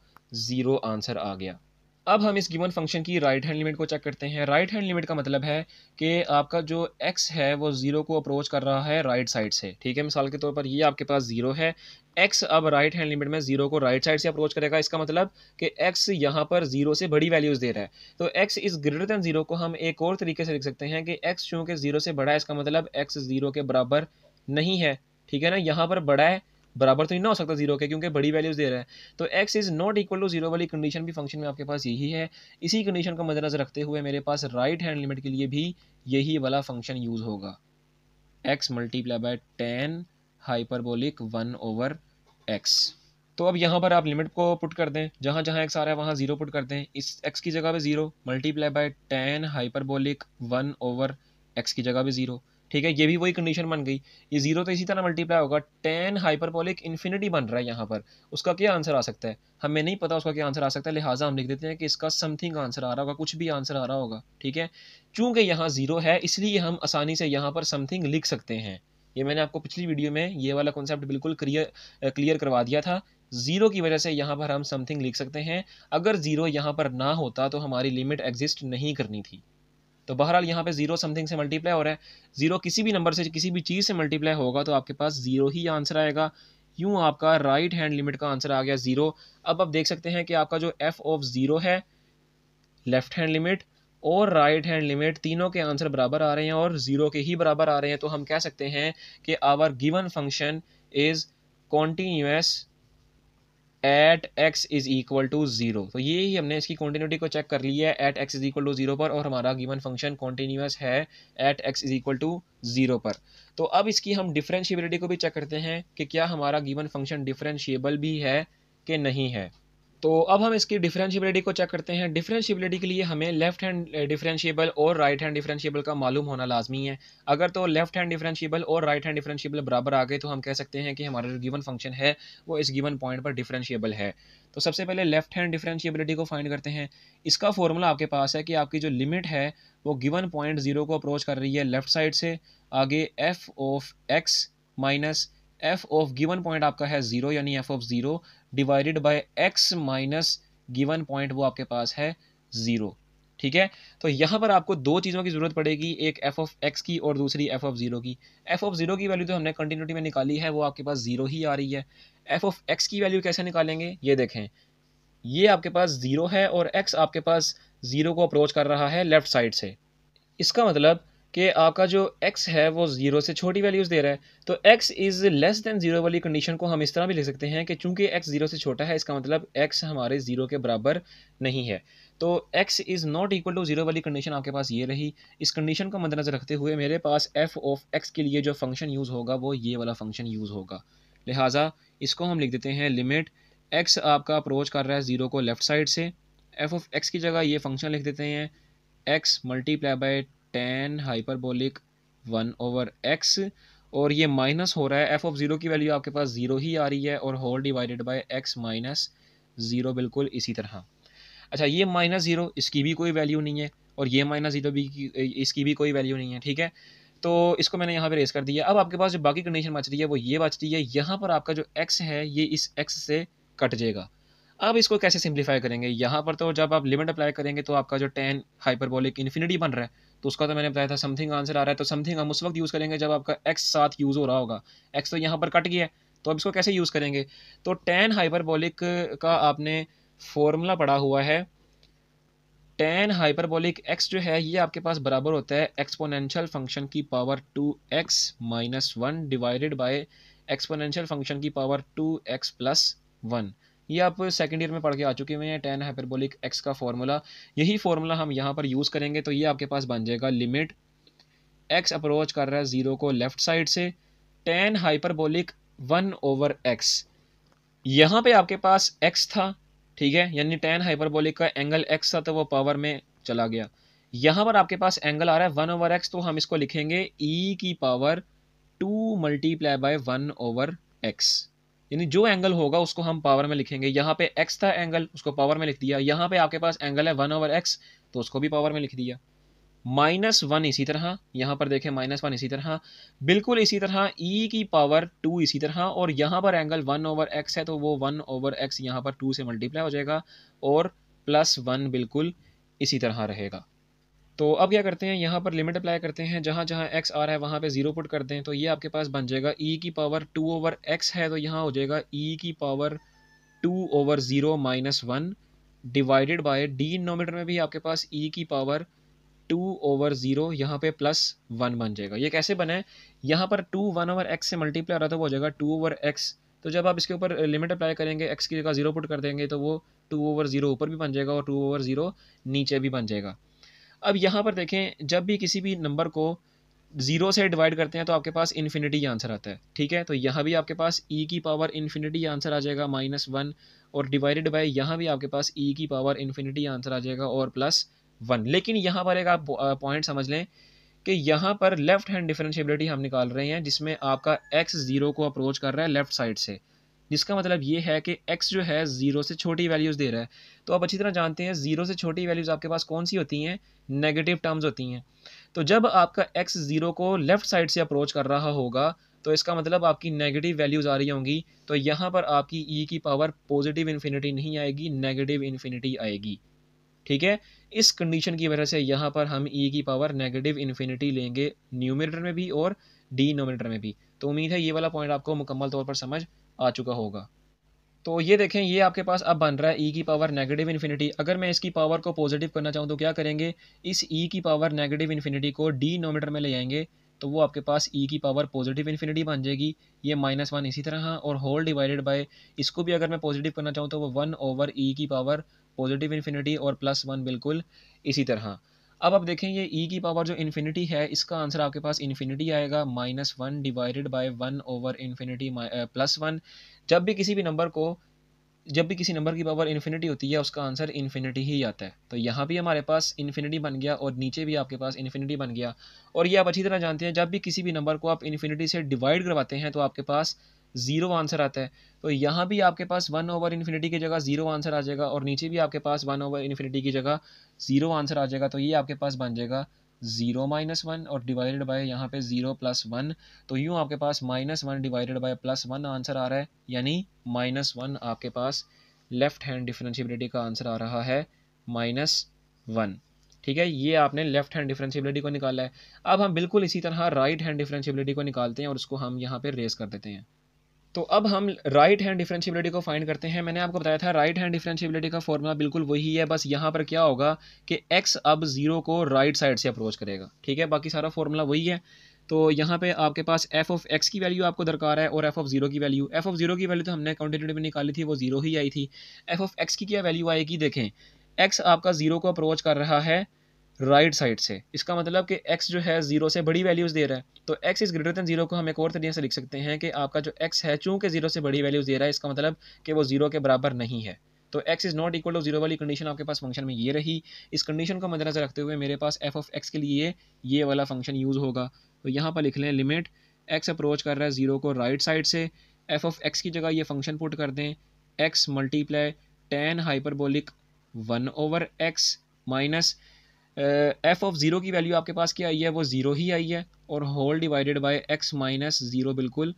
ज़ीरो आंसर आ गया अब हम इस गिवन फंक्शन की राइट हैंड लिमिट को चेक करते हैं राइट हैंड लिमिट का मतलब है कि आपका जो एक्स है वो ज़ीरो को अप्रोच कर रहा है राइट right साइड से ठीक है मिसाल के तौर पर ये आपके पास ज़ीरो है एक्स अब राइट हैंड लिमिट में ज़ीरो को राइट right साइड से अप्रोच करेगा इसका मतलब कि एक्स यहाँ पर ज़ीरो से बड़ी वैल्यूज़ दे रहा है तो x is greater than zero को हम एक और तरीके से लिख सकते हैं कि एक्स चूँकि ज़ीरो से बड़ा है इसका मतलब एक्स ज़ीरो के बराबर नहीं है ठीक है ना यहाँ पर बड़ा है बराबर तो नहीं ना हो सकता जीरो के क्योंकि बड़ी वैल्यूज़ दे रहा है तो x is not equal to zero वाली कंडीशन भी फंक्शन में आपके पास यही है इसी कंडीशन को मद्देनजर रखते हुए मेरे पास राइट हैंड लिमिट के लिए भी यही वाला फंक्शन यूज़ होगा x multiply by tan hyperbolic one over x तो अब यहाँ पर आप लिमिट को पुट कर दें जहाँ जहाँ एक्स आ रहा है वहाँ जीरो पुट कर दें इस एक्स की जगह पे zero multiply by tan hyperbolic one over x की जगह पे जीरो ठीक है ये भी वही कंडीशन बन गई ये जीरो तो इसी तरह मल्टीप्लाई होगा टेन हाइपरबोलिक इन्फिनिटी बन रहा है यहाँ पर उसका क्या आंसर आ सकता है हमें नहीं पता उसका क्या आंसर आ सकता है लिहाजा हम लिख देते हैं कि इसका समथिंग आंसर आ रहा होगा कुछ भी आंसर आ रहा होगा ठीक है चूंकि यहाँ जीरो है इसलिए हम आसानी से यहाँ पर समथिंग लिख सकते हैं ये मैंने आपको पिछली वीडियो में ये वाला कॉन्सेप्ट बिल्कुल क्लियर क्लियर करवा दिया था ज़ीरो की वजह से यहाँ पर हम समथिंग लिख सकते हैं अगर ज़ीरो यहाँ पर ना होता तो हमारी लिमिट एग्जिस्ट नहीं करनी थी तो बहरहाल यहाँ पे जीरो समथिंग से मल्टीप्लाई हो रहा है जीरो किसी भी नंबर से किसी भी चीज़ से मल्टीप्लाई होगा तो आपके पास जीरो ही आंसर आएगा यूँ आपका राइट हैंड लिमिट का आंसर आ गया ज़ीरो अब आप देख सकते हैं कि आपका जो एफ ऑफ ज़ीरो है लेफ्ट हैंड लिमिट और राइट हैंड लिमिट तीनों के आंसर बराबर आ रहे हैं और ज़ीरो के ही बराबर आ रहे हैं तो हम कह सकते हैं कि our given function is continuous at x is equal to zero तो ये ही हमने इसकी कॉन्टीन्यूटी को चेक कर लिया है at x is equal to zero पर और हमारा गिवन फंक्शन कॉन्टीन्यूस है at x is equal to zero पर तो अब इसकी हम डिफ्रेंशियबिलिटी को भी चेक करते हैं कि क्या हमारा गिवन फंक्शन डिफ्रेंशिएबल भी है कि नहीं है तो अब हम इसकी डिफरेंशियबिलिटी को चेक करते हैं डिफ्रेंशियबिलिटी के लिए हमें लेफ्ट हैंड डिफरेंशिएबल और राइट हैंड डिफरेंशियबल का मालूम होना लाजमी है अगर तो लेफ्ट हैंड डिफरेंशियबल और राइट हैंड डिफ्रेंशियबल बराबर आ गए तो हम कह सकते हैं कि हमारा जो गिवन फंक्शन है वो इस गिवन पॉइंट पर डिफरेंशियबल है तो सबसे पहले लेफ्ट हैंड डिफरेंशियबिलिटी को फाइंड करते हैं इसका फॉर्मूला आपके पास है कि आपकी जो लिमिट है वो गिवन पॉइंट जीरो को अप्रोच कर रही है लेफ्ट साइड से आगे f of x minus f of given point आपका है ज़ीरो यानी f of zero divided by x minus given point वो आपके पास है ज़ीरो ठीक है तो यहाँ पर आपको दो चीज़ों की ज़रूरत पड़ेगी एक एफ ऑफ एक्स की और दूसरी एफ ऑफ ज़ीरो की एफ ऑफ ज़ीरो की वैल्यू तो हमने कंटिन्यूटी में निकाली है वो आपके पास ज़ीरो ही आ रही है एफ ऑफ एक्स की वैल्यू कैसे निकालेंगे ये देखें ये आपके पास ज़ीरो है और एक्स आपके पास ज़ीरो को अप्रोच कर रहा है लेफ़्ट साइड से इसका मतलब कि आपका जो x है वो ज़ीरो से छोटी वैल्यूज़ दे रहा है तो x is less than zero वाली कंडीशन को हम इस तरह भी लिख सकते हैं कि चूंकि x ज़ीरो से छोटा है इसका मतलब x हमारे ज़ीरो के बराबर नहीं है तो x is not equal to zero वाली कंडीशन आपके पास ये रही इस कंडीशन को मद्देनज़र रखते हुए मेरे पास f ऑफ x के लिए जो फंक्शन यूज़ होगा वो ये वाला फंक्शन यूज़ होगा लिहाजा इसको हम लिख देते हैं लिमिट एक्स आपका अप्रोच कर रहा है ज़ीरो को लेफ़्ट साइड से एफ ऑफ एक्स की जगह ये फंक्शन लिख देते हैं x multiply by tan hyperbolic one over x और ये माइनस हो रहा है एफ ऑफ ज़ीरो की वैल्यू आपके पास ज़ीरो ही आ रही है और whole divided by x minus zero बिल्कुल इसी तरह अच्छा ये माइनस ज़ीरो इसकी भी कोई वैल्यू नहीं है और ये माइनस ज़ीरो भी इसकी भी कोई वैल्यू नहीं है ठीक है तो इसको मैंने यहाँ पे रेस कर दिया अब आपके पास जो बाकी कंडीशन बच रही है वो ये बच रही है यहाँ पर आपका जो एक्स है ये इस एक्स से कट जाएगा अब इसको कैसे सिंप्लीफाई करेंगे यहाँ पर तो जब आप लिमिट अप्लाई करेंगे तो आपका जो टेन हाइपरबॉलिक इन्फिनिटी बन रहा है तो उसका तो मैंने बताया था समथिंग आंसर आ रहा है तो समथिंग हम उस वक्त यूज़ करेंगे जब आपका एक्स साथ यूज़ हो रहा होगा एक्स तो यहाँ पर कट गया है तो अब इसको कैसे यूज़ करेंगे तो टेन हाइपरबॉलिक का आपने फॉर्मूला पढ़ा हुआ है टेन हाइपरबॉलिक एक्स जो है ये आपके पास बराबर होता है एक्सपोनेंशियल फंक्शन की power two x minus one divided by exponential function की power two x plus one ये आप सेकेंड ईयर में पढ़ के आ चुके हुए हैं टेन हाइपरबोलिक एक्स का फॉर्मूला यही फॉर्मूला हम यहाँ पर यूज़ करेंगे तो ये आपके पास बन जाएगा लिमिट एक्स अप्रोच कर रहा है ज़ीरो को लेफ्ट साइड से tan hyperbolic one over x यहाँ पे आपके पास एक्स था ठीक है यानी टेन हाइपरबोलिक का एंगल एक्स था तो वो पावर में चला गया यहाँ पर आपके पास एंगल आ रहा है वन ओवर एक्स तो हम इसको लिखेंगे ई e की power two multiply by one over x यानी जो एंगल होगा उसको हम पावर में लिखेंगे यहाँ पे एक्स था एंगल उसको पावर में लिख दिया यहाँ पे आपके पास एंगल है वन ओवर एक्स तो उसको भी पावर में लिख दिया माइनस वन इसी तरह यहाँ पर देखें माइनस वन इसी तरह बिल्कुल इसी तरह ई e की पावर टू इसी तरह और यहाँ पर एंगल वन ओवर एक्स है तो वो वन ओवर एक्स यहाँ पर टू से मल्टीप्लाई हो जाएगा और प्लस वन बिल्कुल इसी तरह रहेगा तो अब क्या करते हैं यहाँ पर लिमिट अप्लाई करते हैं जहाँ जहाँ एक्स आ रहा है वहाँ पे ज़ीरो पुट करते हैं तो ये आपके पास बन जाएगा ई e की पावर टू ओवर एक्स है तो यहाँ हो जाएगा ई e की power two over zero minus one divided by denominator में भी आपके पास ई e की पावर टू ओवर ज़ीरो यहाँ पे प्लस वन बन जाएगा ये कैसे बने यहाँ पर टू वन ओवर एक्स से मल्टीप्लाई आ रहा था वो हो जाएगा टू ओवर एक्स तो जब आप इसके ऊपर लिमिट अप्लाई करेंगे एक्स की जगह ज़ीरो पुट कर देंगे तो वो टू ओवर ज़ीरो ऊपर भी बन जाएगा और टू ओवर ज़ीरो नीचे भी बन जाएगा अब यहाँ पर देखें जब भी किसी भी नंबर को ज़ीरो से डिवाइड करते हैं तो आपके पास इन्फिनिटी आंसर आता है ठीक है तो यहाँ भी आपके पास ई e की पावर इन्फिनिटी आंसर आ जाएगा माइनस वन और डिवाइडेड बाय यहाँ भी आपके पास ई e की पावर इन्फिनिटी आंसर आ जाएगा और प्लस वन लेकिन यहाँ पर एक आप पॉइंट समझ लें कि यहाँ पर लेफ्ट हैंड डिफरेंशिएबिलिटी हम निकाल रहे हैं जिसमें आपका एक्स ज़ीरो को अप्रोच कर रहा है लेफ्ट साइड से जिसका मतलब ये है कि एक्स जो है ज़ीरो से छोटी वैल्यूज़ दे रहा है तो आप अच्छी तरह जानते हैं ज़ीरो से छोटी वैल्यूज़ आपके पास कौन सी होती हैं नेगेटिव टर्म्स होती हैं तो जब आपका एक्स ज़ीरो को लेफ़्ट साइड से अप्रोच कर रहा होगा तो इसका मतलब आपकी नेगेटिव वैल्यूज़ आ रही होंगी तो यहाँ पर आपकी ई e की पावर पॉजिटिव इन्फिनिटी नहीं आएगी नेगेटिव इन्फिनिटी आएगी ठीक है इस कंडीशन की वजह से यहाँ पर हम ई e की पावर नेगेटिव इन्फिनिटी लेंगे न्यूमिनेटर में भी और डी में भी तो उम्मीद है ये वाला पॉइंट आपको मुकम्मल तौर पर समझ आ चुका होगा तो ये देखें ये आपके पास अब बन रहा है ई e की पावर नेगेटिव इन्फिनिटी अगर मैं इसकी पावर को पॉजिटिव करना चाहूँ तो क्या करेंगे इस ई e की पावर नेगेटिव इन्फिनिटी को डी नोमीटर में ले जाएंगे तो वो आपके पास ई e की पावर पॉजिटिव इन्फिनिटी बन जाएगी ये माइनस वन इसी तरह हाँ, और होल डिवाइडेड बाय इसको भी अगर मैं पॉजिटिव करना चाहूँ तो वो वन ओवर ई की पावर पॉजिटिव इन्फिनिटी और प्लस वन बिल्कुल इसी तरह अब आप देखें ये ई e की पावर जो इन्फिनिटी है इसका आंसर आपके पास इन्फिनिटी आएगा minus one divided by one over infinity plus one जब भी किसी भी नंबर को जब भी किसी नंबर की पावर इन्फिनिटी होती है उसका आंसर इन्फिनिटी ही आता है तो यहाँ भी हमारे पास इन्फिनिटी बन गया और नीचे भी आपके पास इन्फिनिटी बन गया और ये आप अच्छी तरह जानते हैं जब भी किसी भी नंबर को आप इन्फिनिटी से डिवाइड करवाते हैं तो आपके पास ज़ीरो आंसर आता है तो यहाँ भी आपके पास वन ओवर इन्फिनिटी की जगह ज़ीरो आंसर आ जाएगा और नीचे भी आपके पास वन ओवर इन्फिनिटी की जगह ज़ीरो आंसर आ जाएगा तो ये आपके पास बन जाएगा ज़ीरो माइनस वन और डिवाइडेड बाय यहाँ पे ज़ीरो प्लस वन तो यूँ आपके पास minus one divided by plus one answer आ रहा है यानी माइनस वन आपके पास लेफ़्ट हैंड डिफ्रेंशियबिलिटी का आंसर आ रहा है माइनस वन ठीक है ये आपने लेफ्ट हैंड डिफ्रेंशियबिलिटी को निकाला है अब हम बिल्कुल इसी तरह राइट हैंड डिफ्रेंशियबिलिटी को निकालते हैं और उसको हम यहाँ पर रेस कर देते हैं तो अब हम राइट हैंड डिफ्रेंशियबिलिटी को फाइंड करते हैं मैंने आपको बताया था राइट हैंड डिफ्रेंशियबिलिटी का फॉर्मूला बिल्कुल वही है बस यहाँ पर क्या होगा कि एक्स अब जीरो को राइट साइड से अप्रोच करेगा ठीक है बाकी सारा फॉर्मूला वही है तो यहाँ पे आपके पास एफ ऑफ एक्स की वैल्यू आपको दरकार है और एफ ऑफ जीरो की वैल्यू एफ ऑफ जीरो की वैल्यू तो हमने क्वान्टिटेटिव में निकाली थी वो जीरो ही आई थी एफ ऑफ एक्स की क्या वैल्यू आएगी देखें एक्स आपका जीरो को अप्रोच कर रहा है राइट right साइड से इसका मतलब कि एक्स जो है जीरो से बड़ी वैल्यूज़ दे रहा है तो x is greater than zero को हम एक और तरीके से लिख सकते हैं कि आपका जो एक्स है चूँकि जीरो से बड़ी वैल्यूज़ दे रहा है इसका मतलब कि वो जीरो के बराबर नहीं है तो x is not equal to zero वाली कंडीशन आपके पास फंक्शन में ये रही इस कंडीशन को मद्देनजर रखते हुए मेरे पास एफ ऑफ एक्स के लिए ये वाला फंक्शन यूज़ होगा तो यहाँ पर लिख लें लिमिट एक्स अप्रोच कर रहा है जीरो को राइट right साइड से एफ ऑफ एक्स की जगह ये फंक्शन पुट कर दें x multiply tan hyperbolic one over x minus f of zero की वैल्यू आपके पास क्या आई है वो ज़ीरो ही आई है और whole divided by x minus zero बिल्कुल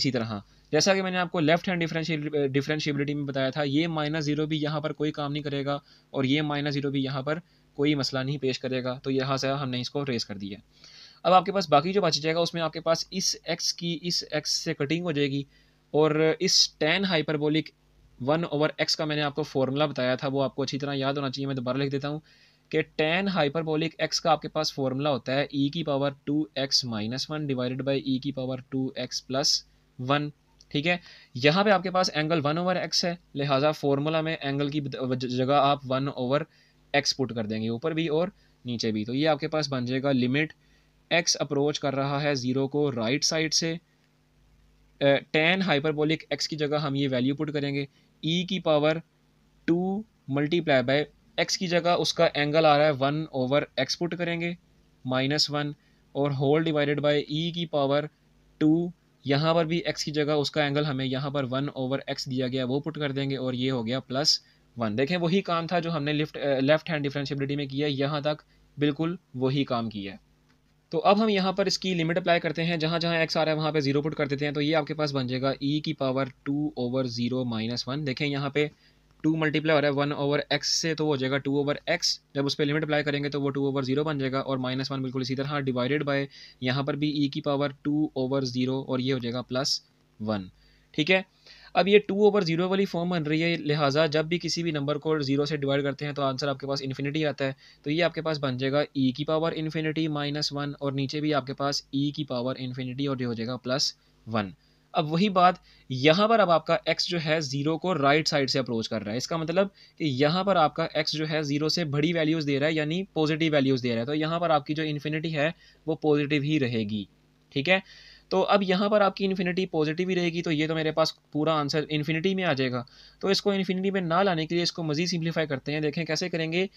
इसी तरह जैसा कि मैंने आपको लेफ्ट हैंड डिफ्रेंशियबिलिटी में बताया था ये माइनस ज़ीरो भी यहाँ पर कोई काम नहीं करेगा और ये माइनस ज़ीरो भी यहाँ पर कोई मसला नहीं पेश करेगा तो यहाँ से हमने इसको रेस कर दिया अब आपके पास बाकी जो बच जाएगा उसमें आपके पास इस एक्स की इस एक्स से कटिंग हो जाएगी और इस tan hyperbolic one over x का मैंने आपको फॉर्मूला बताया था वो आपको अच्छी तरह याद होना चाहिए मैं दोबारा लिख देता हूँ कि टेन हाइपरबोलिक एक्स का आपके पास फॉर्मूला होता है ई e की power two x minus one divided by e की power two x plus one ठीक है यहाँ पे आपके पास एंगल वन ओवर एक्स है लिहाजा फॉर्मूला में एंगल की जगह आप वन ओवर एक्स पुट कर देंगे ऊपर भी और नीचे भी तो ये आपके पास बन जाएगा लिमिट एक्स अप्रोच कर रहा है ज़ीरो को राइट साइड से टेन हाइपरबोलिक एक्स की जगह हम ये वैल्यू पुट करेंगे ई e की power two multiply by x की जगह उसका एंगल आ रहा है वन ओवर एक्स पुट करेंगे माइनस वन और होल डिवाइडेड बाय ई की पावर टू यहाँ पर भी एक्स की जगह उसका एंगल हमें यहाँ पर वन ओवर एक्स दिया गया वो पुट कर देंगे और ये हो गया प्लस वन देखें वही काम था जो हमने लिफ्ट लेफ्ट हैंड डिफ्रेंशियबिलिटी में किया यहाँ तक बिल्कुल वही काम किया है तो अब हम यहाँ पर इसकी लिमिट अप्लाई करते हैं जहाँ जहाँ एक्स आ रहा है वहाँ पे ज़ीरो पुट कर देते हैं तो ये आपके पास बन जाएगा ई e की power two over zero minus one देखें यहाँ पे टू मल्टीप्लाई हो रहा है वन ओवर एक्स से तो हो जाएगा टू ओवर एक्स जब उस पर लिमिट अप्लाई करेंगे तो वो टू ओवर जीरो बन जाएगा और माइनस वन बिल्कुल इसी तरह डिवाइडेड हाँ, बाय यहाँ पर भी ई e की पावर टू ओवर ज़ीरो और ये हो जाएगा प्लस वन ठीक है अब ये टू ओवर जीरो वाली फॉर्म बन रही है लिहाजा जब भी किसी भी नंबर को जीरो से डिवाइड करते हैं तो आंसर आपके पास इन्फिनिटी आता है तो ये आपके पास बन जाएगा ई e की पावर इन्फिनिटी माइनस वन और नीचे भी आपके पास ई e की पावर इन्फिनिटी और ये हो जाएगा प्लस वन अब वही बात यहाँ पर अब आपका एक्स जो है ज़ीरो को राइट साइड से अप्रोच कर रहा है इसका मतलब कि यहाँ पर आपका एक्स जो है ज़ीरो से बड़ी वैल्यूज़ दे रहा है यानी पॉजिटिव वैल्यूज़ दे रहा है तो यहाँ पर आपकी जो इन्फिनिटी है वो पॉजिटिव ही रहेगी ठीक है तो अब यहाँ पर आपकी इन्फिनिटी पॉजिटिव ही रहेगी तो ये तो मेरे पास पूरा आंसर इन्फिनिटी में आ जाएगा तो इसको इन्फिनिटी में ना लाने के लिए इसको मज़ीद सिंप्लीफाई करते हैं देखें कैसे करेंगे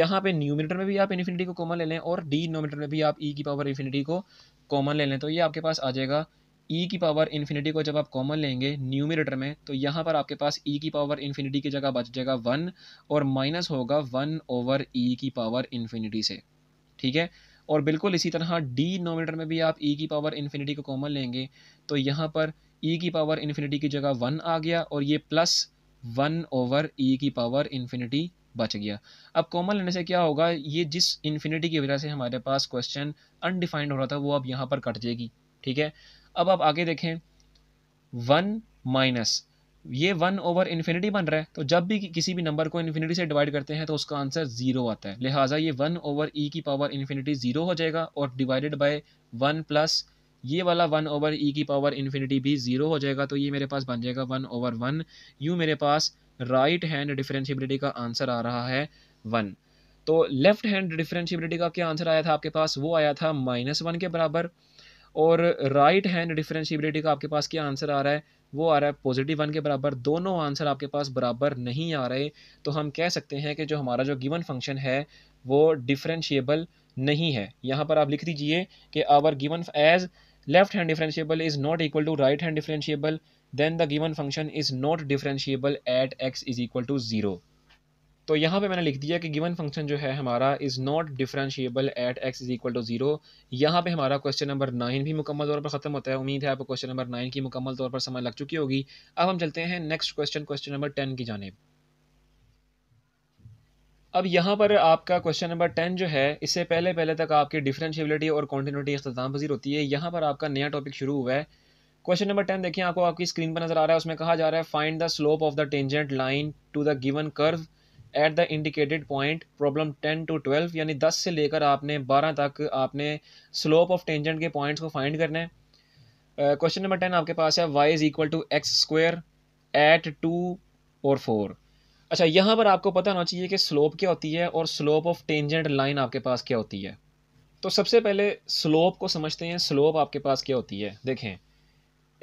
यहाँ पे न्यूमिनेटर में भी आप इन्फिनिटी को कॉमन ले लें और डी नोमीटर में भी आप ई e की पावर इन्फिनिटी को कॉमन ले लें तो ये आपके पास आ जाएगा ई e की पावर इन्फिनिटी को जब आप कॉमन लेंगे न्यूमिनेटर में तो यहाँ पर आपके पास ई e की पावर इन्फिनिटी की जगह बच जाएगा वन और माइनस होगा वन ओवर ई की पावर इन्फिनिटी से ठीक है और बिल्कुल इसी तरह डी नोमीटर में भी आप ई e की पावर इन्फिनिटी को कॉमन लेंगे तो यहाँ पर ई की पावर इन्फिनिटी की जगह वन आ गया और ये प्लस वन ओवर ई की पावर इन्फिनिटी बच गया अब कॉमन लेने से क्या होगा ये जिस इन्फिनिटी की वजह से हमारे पास क्वेश्चन अनडिफाइंड हो रहा था वो अब यहाँ पर कट जाएगी ठीक है अब आप आगे देखें वन माइनस ये वन ओवर इन्फिनिटी बन रहा है तो जब भी कि, किसी भी नंबर को इन्फिनिटी से डिवाइड करते हैं तो उसका आंसर ज़ीरो आता है लिहाजा ये वन ओवर ई e की पावर इन्फिनिटी ज़ीरो हो जाएगा और डिवाइडेड बाय वन प्लस ये वाला वन ओवर ई e की पावर इन्फिनिटी भी ज़ीरो हो जाएगा तो ये मेरे पास बन जाएगा वन ओवर वन यूँ मेरे पास राइट हैंड डिफरेंशियबिलिटी का आंसर आ रहा है वन तो लेफ्ट हैंड डिफरेंशियबिलिटी का क्या आंसर आया था आपके पास वो आया था माइनस वन के बराबर और राइट हैंड डिफरेंशिएबिलिटी का आपके पास क्या आंसर आ रहा है वो आ रहा है पॉजिटिव वन के बराबर दोनों आंसर आपके पास बराबर नहीं आ रहे तो हम कह सकते हैं कि जो हमारा जो गिवन फंक्शन है वो डिफरेंशिएबल नहीं है यहाँ पर आप लिख दीजिए कि our given as left hand differentiable is not equal to right hand differentiable then the given function is not differentiable at x is equal to zero तो यहाँ पे मैंने लिख दिया कि गिवन फंक्शन जो है हमारा is not differentiable at x is equal to zero यहाँ पे हमारा क्वेश्चन नंबर नाइन भी मुकम्मल तौर पर ख़त्म होता है उम्मीद है आपको क्वेश्चन नंबर नाइन की मुकम्मल तौर पर समझ लग चुकी होगी अब हम चलते हैं next question question number ten की जानेब अब यहाँ पर आपका क्वेश्चन नंबर टेन जो है इससे पहले पहले तक आपकी डिफ्रेंशियबिलिटी और कॉन्टीन्यूटी अख्ताम पजीर होती है यहाँ पर आपका नया टॉपिक शुरू हुआ है क्वेश्चन नंबर टेन देखिए आपको आपकी स्क्रीन पर नजर आ रहा है उसमें कहा जा रहा है find the slope of the tangent line to the given curve at the indicated point problem ten to twelve यानी दस से लेकर आपने बारह तक आपने स्लोप ऑफ टेंजेंट के पॉइंट्स को फाइंड करना है क्वेश्चन नंबर टेन आपके पास है y is equal to x square at two और फोर अच्छा यहाँ पर आपको पता होना चाहिए कि स्लोप क्या होती है और स्लोप ऑफ टेंजेंट लाइन आपके पास क्या होती है तो सबसे पहले स्लोप को समझते हैं स्लोप आपके पास क्या होती है देखें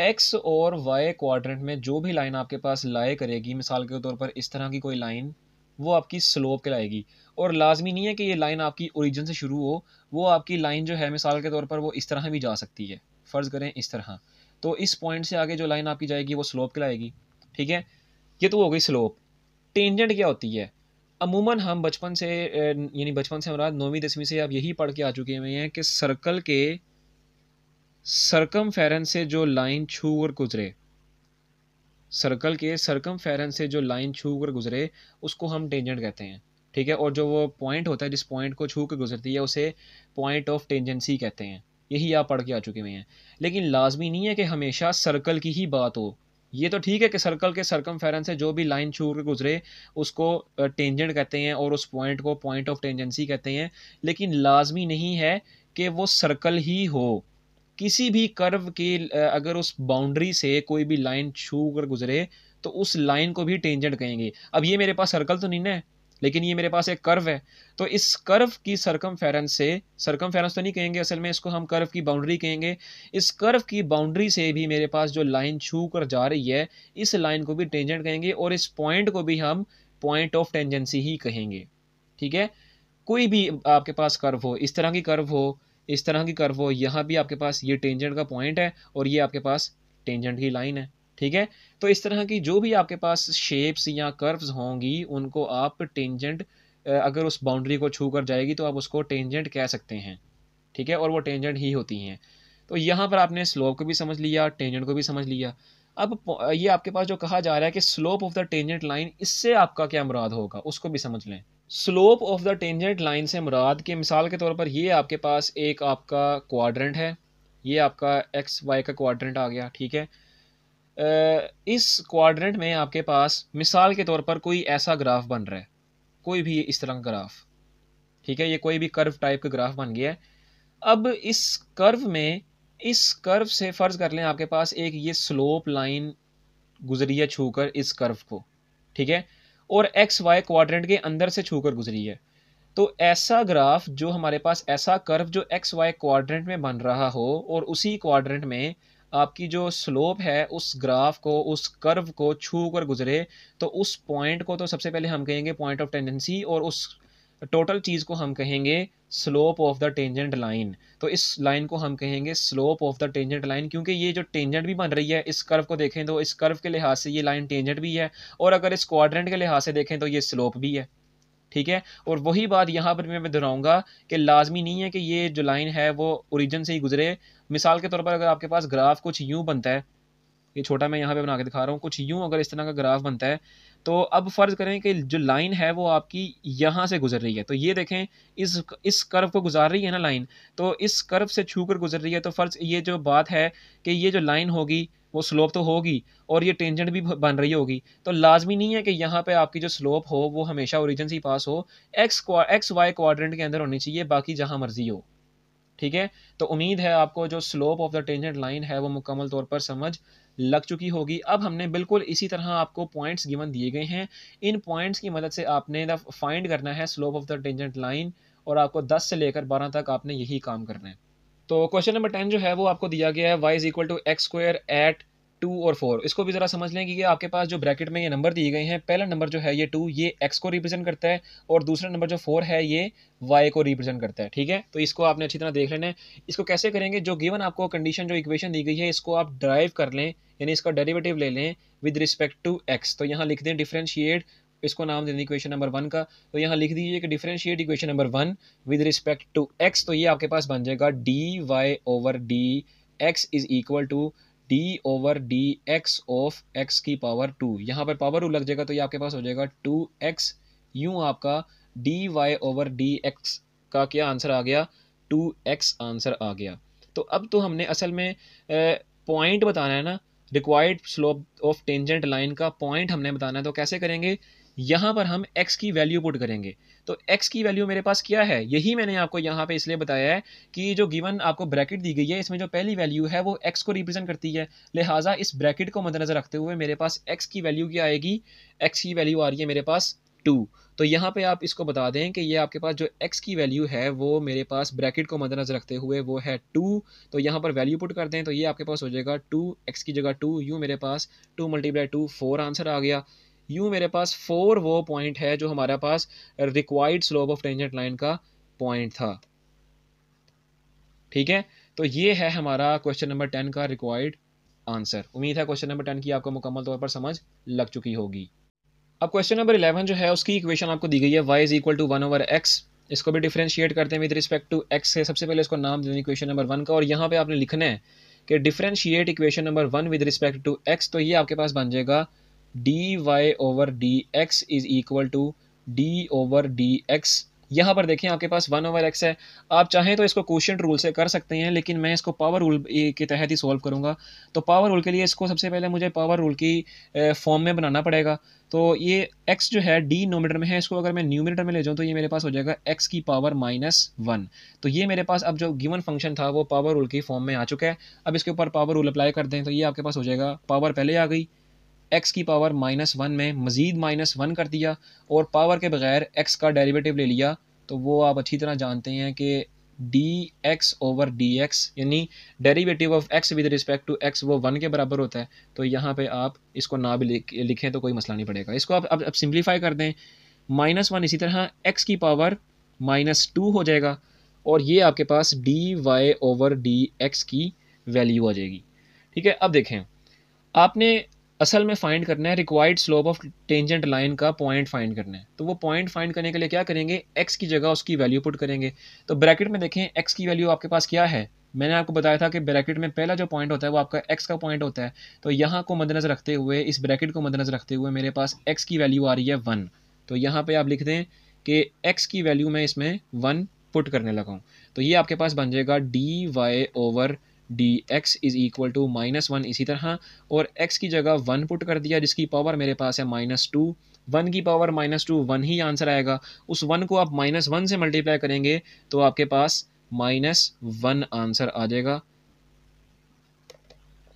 एक्स और वाई क्वाड्रेंट में जो भी लाइन आपके पास लाए करेगी मिसाल के तौर पर इस तरह की कोई लाइन वो आपकी स्लोप कहलाएगी और लाजमी नहीं है कि ये लाइन आपकी ओरिजिन से शुरू हो वो आपकी लाइन जो है मिसाल के तौर पर वो इस तरह भी जा सकती है फ़र्ज़ करें इस तरह तो इस पॉइंट से आगे जो लाइन आपकी जाएगी वो स्लोप कहलाएगी ठीक है ये तो हो गई स्लोप टेंजेंट क्या होती है अमूमन हम बचपन से यानी बचपन से हमारा नौवीं दसवीं से आप यही पढ़ के आ चुके हुए हैं कि सर्कल के सरकम से जो लाइन छू और गुजरे सर्कल के सर्कम से जो लाइन छू कर गुजरे उसको हम टेंजेंट कहते हैं ठीक है और जो वो पॉइंट होता है जिस पॉइंट को छू कर गुजरती है उसे पॉइंट ऑफ टेंजेंसी कहते हैं यही आप पढ़ के आ चुके हुए हैं लेकिन लाजमी नहीं है कि हमेशा सर्कल की ही बात हो ये तो ठीक है कि सर्कल के सर्कम से जो भी लाइन छू कर गुजरे उसको टेंजेंट कहते हैं और उस पॉइंट को पॉइंट ऑफ टेंजेंसी कहते हैं लेकिन लाजमी नहीं है कि वो सर्कल ही हो किसी भी कर्व के अगर उस बाउंड्री से कोई भी लाइन छू कर गुजरे तो उस लाइन को भी टेंजेंट कहेंगे अब ये मेरे पास सर्कल तो नहीं ना है लेकिन ये मेरे पास एक कर्व है तो इस कर्व की सरकम से सरकम तो नहीं कहेंगे असल में इसको हम कर्व की बाउंड्री कहेंगे इस कर्व की बाउंड्री से भी मेरे पास जो लाइन छू कर जा रही है इस लाइन को भी टेंजेंट कहेंगे और इस पॉइंट को भी हम पॉइंट ऑफ टेंजेंसी ही कहेंगे ठीक है कोई भी आपके पास कर्व हो इस तरह की कर्व हो इस तरह की कर्व हो यहाँ भी आपके पास ये टेंजेंट का पॉइंट है और ये आपके पास टेंजेंट की लाइन है ठीक है तो इस तरह की जो भी आपके पास शेप्स या कर्व्स होंगी उनको आप टेंजेंट अगर उस बाउंड्री को छू कर जाएगी तो आप उसको टेंजेंट कह सकते हैं ठीक है और वो टेंजेंट ही होती हैं तो यहाँ पर आपने स्लोप को भी समझ लिया टेंजेंट को भी समझ लिया अब ये आपके पास जो कहा जा रहा है कि slope of the tangent line इससे आपका क्या मुराद होगा उसको भी समझ लें slope of the tangent line से मुराद के मिसाल के तौर पर ये आपके पास एक आपका क्वाड्रेंट है ये आपका एक्स वाई का क्वाड्रेंट आ गया ठीक है इस क्वाड्रेंट में आपके पास मिसाल के तौर पर कोई ऐसा ग्राफ बन रहा है कोई भी इस तरह का ग्राफ ठीक है ये कोई भी कर्व टाइप का ग्राफ बन गया है अब इस कर्व में इस कर्व से फ़र्ज़ कर लें आपके पास एक ये स्लोप लाइन गुजरी है छू कर इस कर्व को ठीक है और एक्स वाई क्वाड्रेंट के अंदर से छूकर गुजरी है तो ऐसा ग्राफ जो हमारे पास ऐसा कर्व जो एक्स वाई क्वाड्रेंट में बन रहा हो और उसी क्वाड्रेंट में आपकी जो स्लोप है उस ग्राफ को उस कर्व को छू कर गुजरे तो उस पॉइंट को तो सबसे पहले हम कहेंगे पॉइंट ऑफ टेंडेंसी और उस टोटल चीज़ को हम कहेंगे slope of the tangent line तो इस लाइन को हम कहेंगे slope of the tangent line क्योंकि ये जो टेंजेंट भी बन रही है इस कर्व को देखें तो इस कर्व के लिहाज से ये लाइन टेंजेंट भी है और अगर इस क्वाड्रेंट के लिहाज से देखें तो ये स्लोप भी है ठीक है और वही बात यहाँ पर मैं दोहराऊंगा कि लाजमी नहीं है कि ये जो लाइन है वो ओरिजिन से ही गुजरे मिसाल के तौर पर अगर आपके पास ग्राफ कुछ यूँ बनता है ये छोटा मैं यहाँ पे बना के दिखा रहा हूँ कुछ यूँ अगर इस तरह का ग्राफ बनता है तो अब फ़र्ज़ करें कि जो लाइन है वो आपकी यहाँ से गुजर रही है तो ये देखें इस इस कर्व को गुजार रही है ना लाइन तो इस कर्व से छू कर गुजर रही है तो फ़र्ज़ ये जो बात है कि ये जो लाइन होगी वो स्लोप तो होगी और ये टेंजेंट भी बन रही होगी तो लाजमी नहीं है कि यहाँ पे आपकी जो स्लोप हो वो हमेशा ओरिजिन से ही पास हो एक्स एक्स वाई क्वाड्रेंट के अंदर होनी चाहिए बाकी जहाँ मर्जी हो ठीक है तो उम्मीद है आपको जो slope of the tangent line है वो मुकम्मल तौर पर समझ लग चुकी होगी अब हमने बिल्कुल इसी तरह आपको पॉइंट्स गिवन दिए गए हैं इन पॉइंट्स की मदद से आपने द फाइंड करना है slope of the tangent line और आपको 10 से लेकर 12 तक आपने यही काम करना है तो क्वेश्चन नंबर टेन जो है वो आपको दिया गया है y is equal to x square at two और फोर इसको भी ज़रा समझ लें कि ये आपके पास जो ब्रैकेट में ये नंबर दिए गए हैं पहला नंबर जो है ये टू ये एक्स को रिप्रेजेंट करता है और दूसरा नंबर जो फोर है ये वाई को रिप्रेजेंट करता है ठीक है तो इसको आपने अच्छी तरह देख लेना है इसको कैसे करेंगे जो गिवन आपको कंडीशन जो इक्वेशन दी गई है इसको आप ड्राइव कर लें यानी इसका डेरिवेटिव ले लें विद रिस्पेक्ट टू एक्स तो यहाँ लिख दें डिफ्रेंशिएट इसको नाम दे दें इक्वेशन नंबर वन का तो यहाँ लिख दीजिए कि differentiate equation number one with respect to x तो ये आपके पास बन जाएगा d y over d x is equal to d over d x of x की पावर टू यहाँ पर पावर टू लग जाएगा तो ये आपके पास हो जाएगा टू एक्स यूँ आपका d y over d x का क्या आंसर आ गया टू एक्स आंसर आ गया तो अब तो हमने असल में पॉइंट बताना है ना required slope of tangent line का पॉइंट हमने बताना है तो कैसे करेंगे यहाँ पर हम एक्स की वैल्यू पुट करेंगे तो एक्स की वैल्यू मेरे पास क्या है यही मैंने आपको यहाँ पे इसलिए बताया है कि जो गिवन आपको ब्रैकेट दी गई है इसमें जो पहली वैल्यू है वो एक्स को रिप्रेजेंट करती है लिहाजा इस ब्रैकेट को मद्देनजर रखते हुए मेरे पास एक्स की वैल्यू क्या आएगी एक्स की वैल्यू आ रही है मेरे पास टू तो यहाँ पे आप इसको बता दें कि ये आपके पास जो x की वैल्यू है वो मेरे पास ब्रैकेट को मद्देनजर रखते हुए वो है टू तो यहाँ पर वैल्यू पुट कर दें तो ये आपके पास हो जाएगा टू एक्स की जगह टू यू मेरे पास two multiply two four answer आ गया यूँ मेरे पास फोर वो पॉइंट है जो हमारे पास required slope of tangent line का पॉइंट था ठीक है तो ये है हमारा क्वेश्चन नंबर टेन का रिक्वायर्ड आंसर उम्मीद है क्वेश्चन नंबर टेन की आपको मुकम्मल तौर पर समझ लग चुकी होगी अब क्वेश्चन नंबर इलेवन जो है उसकी इक्वेशन आपको दी गई है y is equal to one over x इसको भी डिफ्रेंशिएट करते हैं विद रिस्पेक्ट टू एक्स है सबसे पहले इसको नाम देने इक्वेशन नंबर वन का और यहाँ पे आपने लिखना है कि differentiate equation number one with respect to x तो ये आपके पास बन जाएगा d y over d x is equal to d over d x यहाँ पर देखें आपके पास वन ओवर एक्स है आप चाहें तो इसको क्वेश्चन रूल से कर सकते हैं लेकिन मैं इसको पावर रूल के तहत ही सॉल्व करूँगा तो पावर रूल के लिए इसको सबसे पहले मुझे पावर रूल की फॉर्म में बनाना पड़ेगा तो ये एक्स जो है डी नोमीटर में है इसको अगर मैं न्यूमीटर में ले जाऊँ तो ये मेरे पास हो जाएगा एक्स की पावर माइनस वन तो ये मेरे पास अब जो गिवन फंक्शन था वो पावर रूल की फॉर्म में आ चुका है अब इसके ऊपर पावर रूल अप्लाई कर दें तो ये आपके पास हो जाएगा पावर पहले आ गई एक्स की पावर माइनस वन में मज़ीद माइनस वन कर दिया और पावर के बगैर एक्स का डेरिवेटिव ले लिया तो वो आप अच्छी तरह जानते हैं कि d x over d x यानी derivative of x with respect to x वो वन के बराबर होता है तो यहाँ पे आप इसको ना भी लिखें तो कोई मसला नहीं पड़ेगा इसको आप अब सिंप्लीफाई कर दें माइनस वन इसी तरह एक्स की पावर माइनस टू हो जाएगा और ये आपके पास d y over d x की वैल्यू आ जाएगी ठीक है अब देखें आपने असल में फाइंड करना है required slope of tangent line का पॉइंट फाइंड करना है तो वो पॉइंट फाइंड करने के लिए क्या करेंगे एक्स की जगह उसकी वैल्यू पुट करेंगे तो ब्रैकेट में देखें एक्स की वैल्यू आपके पास क्या है मैंने आपको बताया था कि ब्रैकेट में पहला जो पॉइंट होता है वो आपका एक्स का पॉइंट होता है तो यहाँ को मद्देनज़र रखते हुए इस ब्रैकेट को मद्देनज़र रखते हुए मेरे पास एक्स की वैल्यू आ रही है वन तो यहाँ पर आप लिख दें कि एक्स की वैल्यू मैं इसमें वन पुट करने लगाऊँ तो ये आपके पास बन जाएगा d y over d x is equal to minus one इसी तरह और एक्स की जगह वन पुट कर दिया जिसकी पावर मेरे पास है माइनस टू वन की पावर माइनस टू वन ही आंसर आएगा उस वन को आप माइनस वन से मल्टीप्लाई करेंगे तो आपके पास माइनस वन आंसर आ जाएगा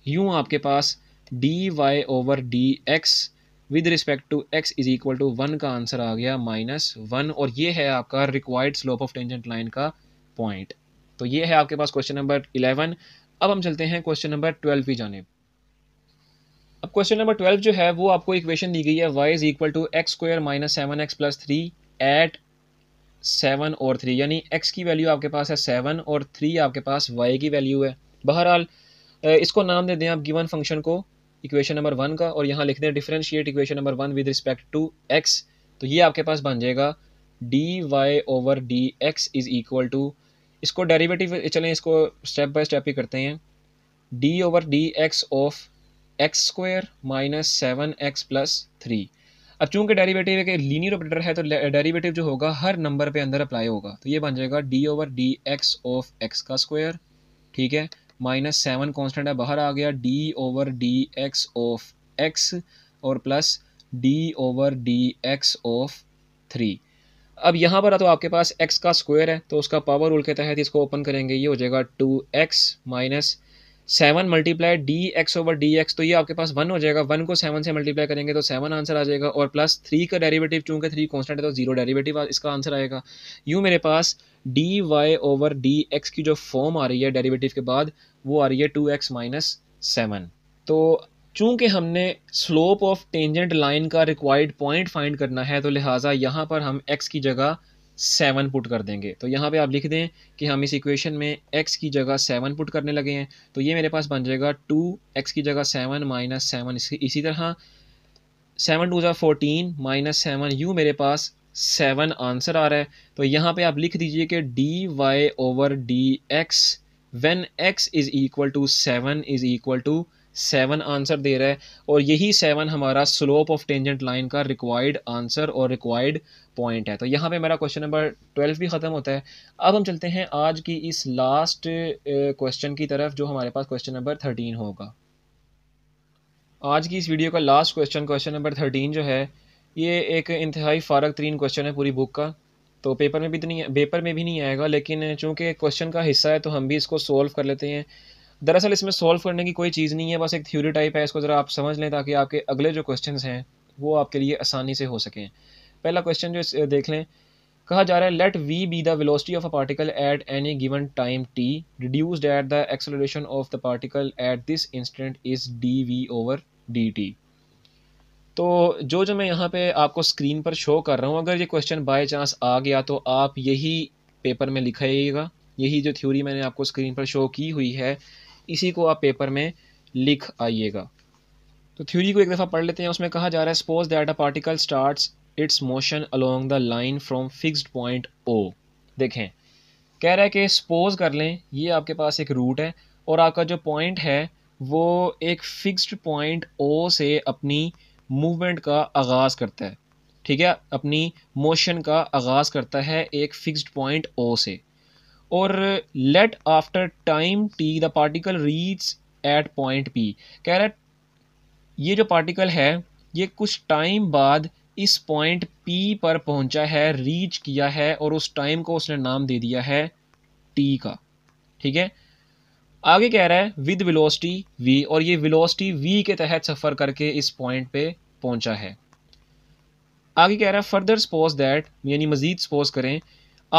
यूँ आपके पास d y over d x with respect to x is equal to one का आंसर आ गया माइनस वन और ये है आपका required slope of tangent line का पॉइंट तो ये है आपके पास क्वेश्चन नंबर इलेवन अब हम चलते हैं क्वेश्चन नंबर ट्वेल्व की जानेब अब क्वेश्चन नंबर ट्वेल्व जो है वो आपको इक्वेशन दी गई है y is equal to x square minus seven x plus three at seven और थ्री यानी एक्स की वैल्यू आपके पास है सेवन और थ्री आपके पास वाई की वैल्यू है बहरहाल इसको नाम दे दें आप गिवन फंक्शन को इक्वेशन नंबर वन का और यहाँ लिख दें differentiate equation number one with respect to x तो ये आपके पास बन जाएगा d y over d x is equal to इसको डेरिवेटिव चलें इसको स्टेप बाय स्टेप ही करते हैं d over d x of x square minus seven x plus three अब चूंकि डेरिवेटिव एक लीनियर ऑपरेटर है तो डेरिवेटिव जो होगा हर नंबर पे अंदर अप्लाई होगा तो ये बन जाएगा d over d x of x का स्क्वायर ठीक है माइनस सेवन कॉन्स्टेंट है बाहर आ गया d over d x of x और plus d over d x of three अब यहाँ पर तो आपके पास एक्स का स्क्वायर है तो उसका पावर रूल के तहत इसको ओपन करेंगे ये हो जाएगा two x minus seven multiply d x over d x तो ये आपके पास वन हो जाएगा वन को सेवन से मल्टीप्लाई करेंगे तो सेवन आंसर आ जाएगा और प्लस थ्री का डेरिवेटिव चूँकि थ्री कॉन्स्टेंट है तो जीरो डेरिवेटिव इसका आंसर आएगा यूँ मेरे पास d y over d x की जो फॉर्म आ रही है डेरिवेटिव के बाद वो आ रही है टू एक्स माइनस सेवन तो चूँकि हमने स्लोप ऑफ टेंजेंट लाइन का रिक्वायर्ड पॉइंट फाइंड करना है तो लिहाजा यहाँ पर हम एक्स की जगह सेवन पुट कर देंगे तो यहाँ पे आप लिख दें कि हम इस इक्वेशन में एक्स की जगह सेवन पुट करने लगे हैं तो ये मेरे पास बन जाएगा टू एक्स की जगह सेवन माइनस सेवन इसी तरह सेवन टू ज़ा फोर्टीन माइनस सेवन यू मेरे पास सेवन आंसर आ रहा है तो यहाँ पे आप लिख दीजिए कि d y over d x when x is equal to seven is equal to seven answer दे रहा है और यही सेवन हमारा स्लोप ऑफ टेंजेंट लाइन का रिक्वायर्ड आंसर और रिक्वायर्ड पॉइंट है तो यहाँ पे मेरा क्वेश्चन नंबर ट्वेल्व भी ख़त्म होता है अब हम चलते हैं आज की इस लास्ट क्वेश्चन की तरफ जो हमारे पास क्वेश्चन नंबर थर्टीन होगा आज की इस वीडियो का last question question number thirteen जो है ये एक इंतहाई फ़ारक तरीन क्वेश्चन है पूरी बुक का तो पेपर में भी तो नहीं पेपर में भी नहीं आएगा लेकिन चूँकि क्वेश्चन का हिस्सा है तो हम भी इसको सोल्व कर लेते हैं दरअसल इसमें सॉल्व करने की कोई चीज़ नहीं है बस एक थ्योरी टाइप है इसको ज़रा आप समझ लें ताकि आपके अगले जो क्वेश्चन हैं वो आपके लिए आसानी से हो सकें पहला क्वेश्चन जो देख लें कहा जा रहा है let v be the velocity of a particle at any given time t reduced at the acceleration of the particle at this instant is d v over d t तो जो जो मैं यहाँ पे आपको स्क्रीन पर शो कर रहा हूँ अगर ये क्वेश्चन बाय चांस आ गया तो आप यही पेपर में लिखाइएगा यही जो थ्योरी मैंने आपको स्क्रीन पर शो की हुई है इसी को आप पेपर में लिख आइएगा तो थ्योरी को एक दफ़ा पढ़ लेते हैं उसमें कहा जा रहा है suppose that a particle starts its motion along the line from fixed point O देखें कह रहा है कि सपोज कर लें ये आपके पास एक रूट है और आपका जो पॉइंट है वो एक फिक्स्ड पॉइंट ओ से अपनी मूवमेंट का आगाज़ करता है ठीक है अपनी मोशन का आगाज़ करता है एक फ़िक्स्ड पॉइंट ओ से और let after time t the particle reach at point P कह रहा है ये जो पार्टिकल है ये कुछ टाइम बाद इस पॉइंट पी पर पहुंचा है रीच किया है और उस टाइम को उसने नाम दे दिया है टी का ठीक है आगे कह रहा है विद वेलोसिटी वी और ये वेलोसिटी वी के तहत सफ़र करके इस पॉइंट पे पहुंचा है आगे कह रहा है फर्दर सपोज दैट यानी मज़ीद सपोज करें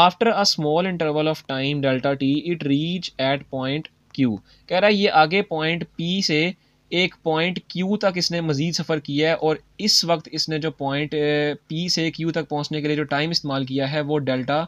after a small interval of time delta t it reach at point Q कह रहा है ये आगे पॉइंट पी से एक पॉइंट क्यू तक इसने मज़ीद सफ़र किया है और इस वक्त इसने जो पॉइंट पी से क्यू तक पहुंचने के लिए जो टाइम इस्तेमाल किया है वो डेल्टा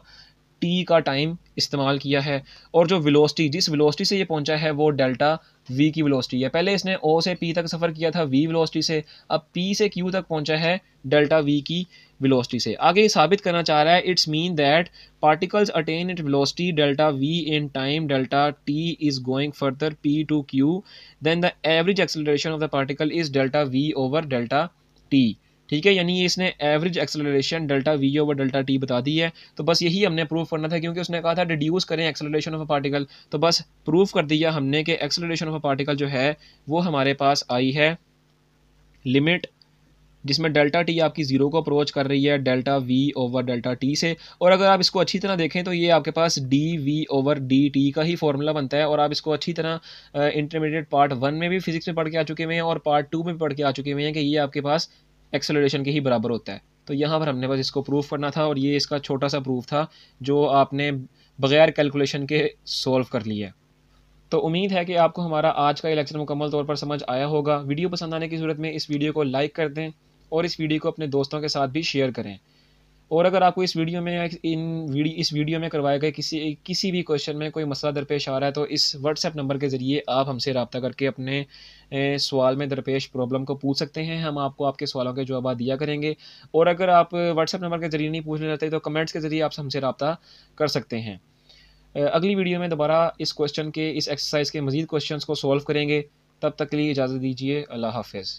टी का टाइम इस्तेमाल किया है और जो वेलोसिटी जिस वेलोसिटी से ये पहुंचा है वो डेल्टा वी की वेलोसिटी है पहले इसने ओ से पी तक सफ़र किया था वी वेलोसिटी से अब पी से क्यू तक पहुंचा है डेल्टा वी की वेलोसिटी से आगे ये साबित करना चाह रहा है its mean that particles attain it velocity delta v in time delta t is going further P to Q then the average acceleration of the particle is delta v over delta t ठीक है यानी इसने average acceleration delta v over delta t बता दी है तो बस यही हमने प्रूव करना था क्योंकि उसने कहा था डिड्यूस करें एक्सेलरेशन ऑफ अ पार्टिकल तो बस प्रूफ कर दिया हमने कि एक्सेलरेशन ऑफ अ पार्टिकल जो है वो हमारे पास आई है लिमिट जिसमें डेल्टा टी आपकी ज़ीरो को अप्रोच कर रही है delta v over delta t से और अगर आप इसको अच्छी तरह देखें तो ये आपके पास d v over d t का ही फॉर्मूला बनता है और आप इसको अच्छी तरह इंटरमीडिएट पार्ट वन में भी फिजिक्स में पढ़ के आ चुके हुए हैं और पार्ट टू में भी पढ़ के आ चुके हुए हैं कि ये आपके पास एक्सेलरेशन के ही बराबर होता है तो यहाँ पर हमने बस इसको प्रूफ करना था और ये इसका छोटा सा प्रूफ था जो आपने बगैर कैलकुलेशन के सॉल्व कर लिया तो उम्मीद है कि आपको हमारा आज का ये लेक्चर मुकम्मल तौर पर समझ आया होगा वीडियो पसंद आने की सूरत में इस वीडियो को लाइक कर दें और इस वीडियो को अपने दोस्तों के साथ भी शेयर करें और अगर आपको इस वीडियो में इन वीडियो इस वीडियो में करवाए गए किसी किसी भी क्वेश्चन में कोई मसला दरपेश आ रहा है तो इस व्हाट्सएप नंबर के ज़रिए आप हमसे रबता करके अपने सवाल में दरपेश प्रॉब्लम को पूछ सकते हैं हम आपको आपके सवालों के जवाब दिया करेंगे और अगर आप व्हाट्सएप नंबर के ज़रिए नहीं पूछना चाहते तो कमेंट्स के ज़रिए आप हमसे रबता कर सकते हैं अगली वीडियो में दोबारा इस क्वेश्चन के इस एक्सरसाइज के मज़ीद क्वेश्चन को सॉल्व करेंगे तब तक के लिए इजाज़त दीजिए अल्लाह हाफिज़